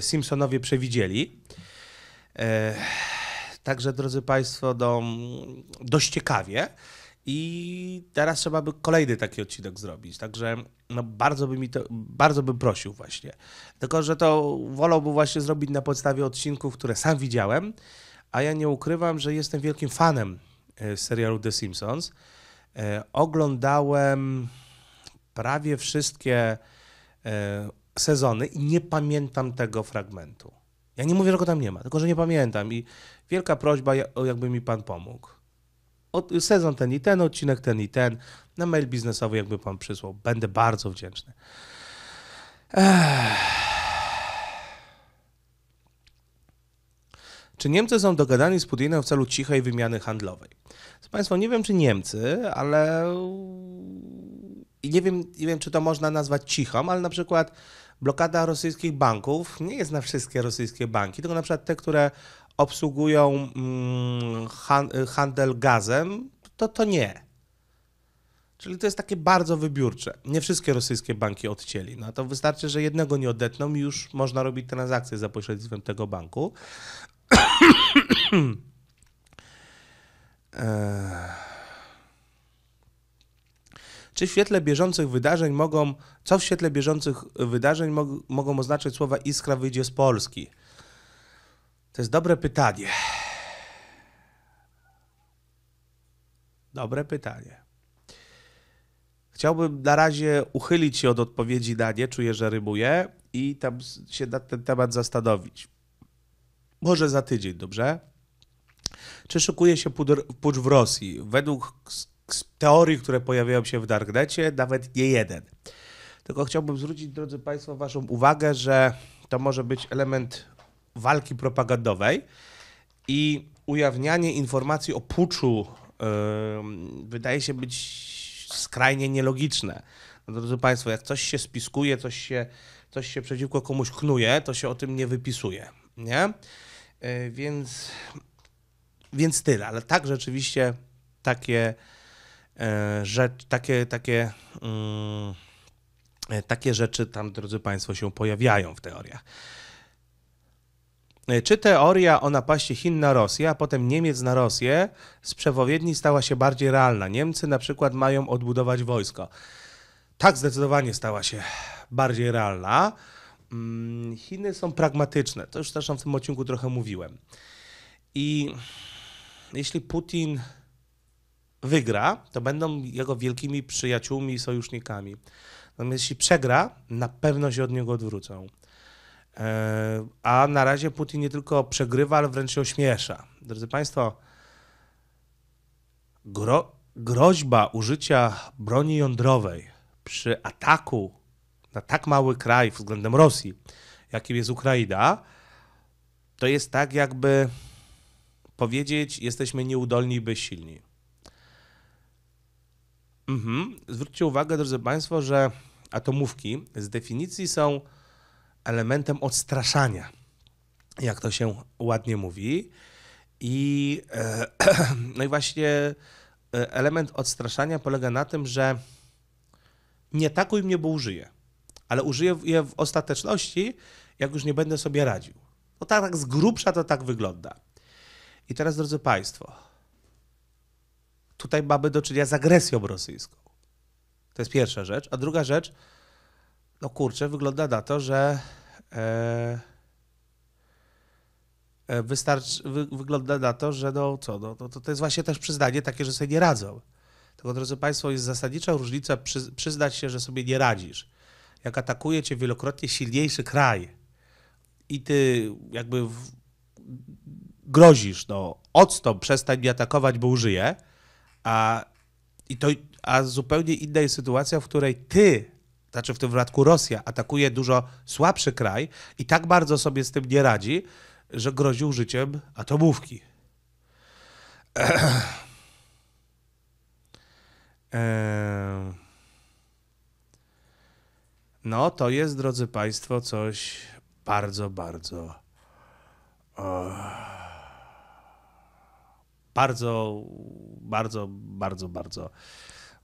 Simpsonowie przewidzieli. Także, drodzy Państwo, do, dość ciekawie. I teraz trzeba by kolejny taki odcinek zrobić. Także no bardzo by mi to, bardzo bym prosił właśnie. Tylko, że to wolałbym właśnie zrobić na podstawie odcinków, które sam widziałem, a ja nie ukrywam, że jestem wielkim fanem e, serialu The Simpsons. E, oglądałem prawie wszystkie e, sezony i nie pamiętam tego fragmentu. Ja nie mówię, że go tam nie ma, tylko że nie pamiętam i wielka prośba, jakby mi pan pomógł sezon ten i ten, odcinek ten i ten, na mail biznesowy, jakby pan przysłał. Będę bardzo wdzięczny. Ech. Czy Niemcy są dogadani z Putinem w celu cichej wymiany handlowej? Z Państwa, nie wiem, czy Niemcy, ale i nie wiem, nie wiem, czy to można nazwać cichą, ale na przykład blokada rosyjskich banków nie jest na wszystkie rosyjskie banki, tylko na przykład te, które obsługują mm, handel gazem, to to nie. Czyli to jest takie bardzo wybiórcze. Nie wszystkie rosyjskie banki odcięli. No to wystarczy, że jednego nie odetną i już można robić transakcje za pośrednictwem tego banku. [coughs] Eee. Czy w świetle bieżących wydarzeń mogą, co w świetle bieżących wydarzeń mog, mogą oznaczać słowa Iskra wyjdzie z Polski? To jest dobre pytanie. Dobre pytanie. Chciałbym na razie uchylić się od odpowiedzi na nie, czuję, że rymuję, i tam się na ten temat zastanowić. Może za tydzień, dobrze? Czy szykuje się pucz w Rosji? Według teorii, które pojawiają się w Darknecie, nawet nie jeden. Tylko chciałbym zwrócić, drodzy Państwo, Waszą uwagę, że to może być element walki propagandowej i ujawnianie informacji o puczu yy, wydaje się być skrajnie nielogiczne. No, drodzy Państwo, jak coś się spiskuje, coś się, coś się przeciwko komuś knuje, to się o tym nie wypisuje. Nie? Yy, więc, więc tyle, ale tak rzeczywiście takie yy, rzecz, takie, takie, mm, e, takie rzeczy tam, drodzy Państwo, się pojawiają w teoriach. E, czy teoria o napaści Chin na Rosję, a potem Niemiec na Rosję z przepowiedni stała się bardziej realna? Niemcy na przykład mają odbudować wojsko. Tak zdecydowanie stała się bardziej realna. Mm, Chiny są pragmatyczne. To już zresztą w tym odcinku trochę mówiłem. I jeśli Putin wygra, to będą jego wielkimi przyjaciółmi i sojusznikami. Natomiast jeśli przegra, na pewno się od niego odwrócą. E, a na razie Putin nie tylko przegrywa, ale wręcz się ośmiesza. Drodzy Państwo, gro groźba użycia broni jądrowej przy ataku na tak mały kraj względem Rosji, jakim jest Ukraina, to jest tak, jakby powiedzieć: Jesteśmy nieudolni i bezsilni. Mhm. Zwróćcie uwagę, drodzy Państwo, że atomówki z definicji są elementem odstraszania, jak to się ładnie mówi. I, e, [clears throat] no i właśnie e, element odstraszania polega na tym, że nie takuj mnie, bo użyję, ale użyję je w ostateczności, jak już nie będę sobie radził. No tak, tak z grubsza to tak wygląda. I teraz, drodzy Państwo, tutaj mamy do czynienia z agresją rosyjską. To jest pierwsza rzecz. A druga rzecz, no kurczę, wygląda na to, że e, e wystarczy, wy, wygląda na to, że no co, no, no, to, to jest właśnie też przyznanie takie, że sobie nie radzą. Tylko, drodzy Państwo, jest zasadnicza różnica przy, przyznać się, że sobie nie radzisz. Jak atakuje cię wielokrotnie silniejszy kraj i ty jakby w, grozisz, no odstąp, przestań mnie atakować, bo użyję, a, i to, a zupełnie inna jest sytuacja, w której ty znaczy w tym wypadku Rosja, atakuje dużo słabszy kraj i tak bardzo sobie z tym nie radzi, że groził życiem, atomówki. [clears throat] No, to jest, drodzy Państwo, coś bardzo, bardzo. Bardzo, bardzo, bardzo, bardzo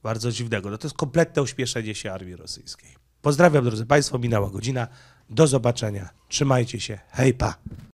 bardzo dziwnego. No to jest kompletne uśpieszenie się armii rosyjskiej. Pozdrawiam drodzy Państwo, minęła godzina. Do zobaczenia. Trzymajcie się. Hej pa!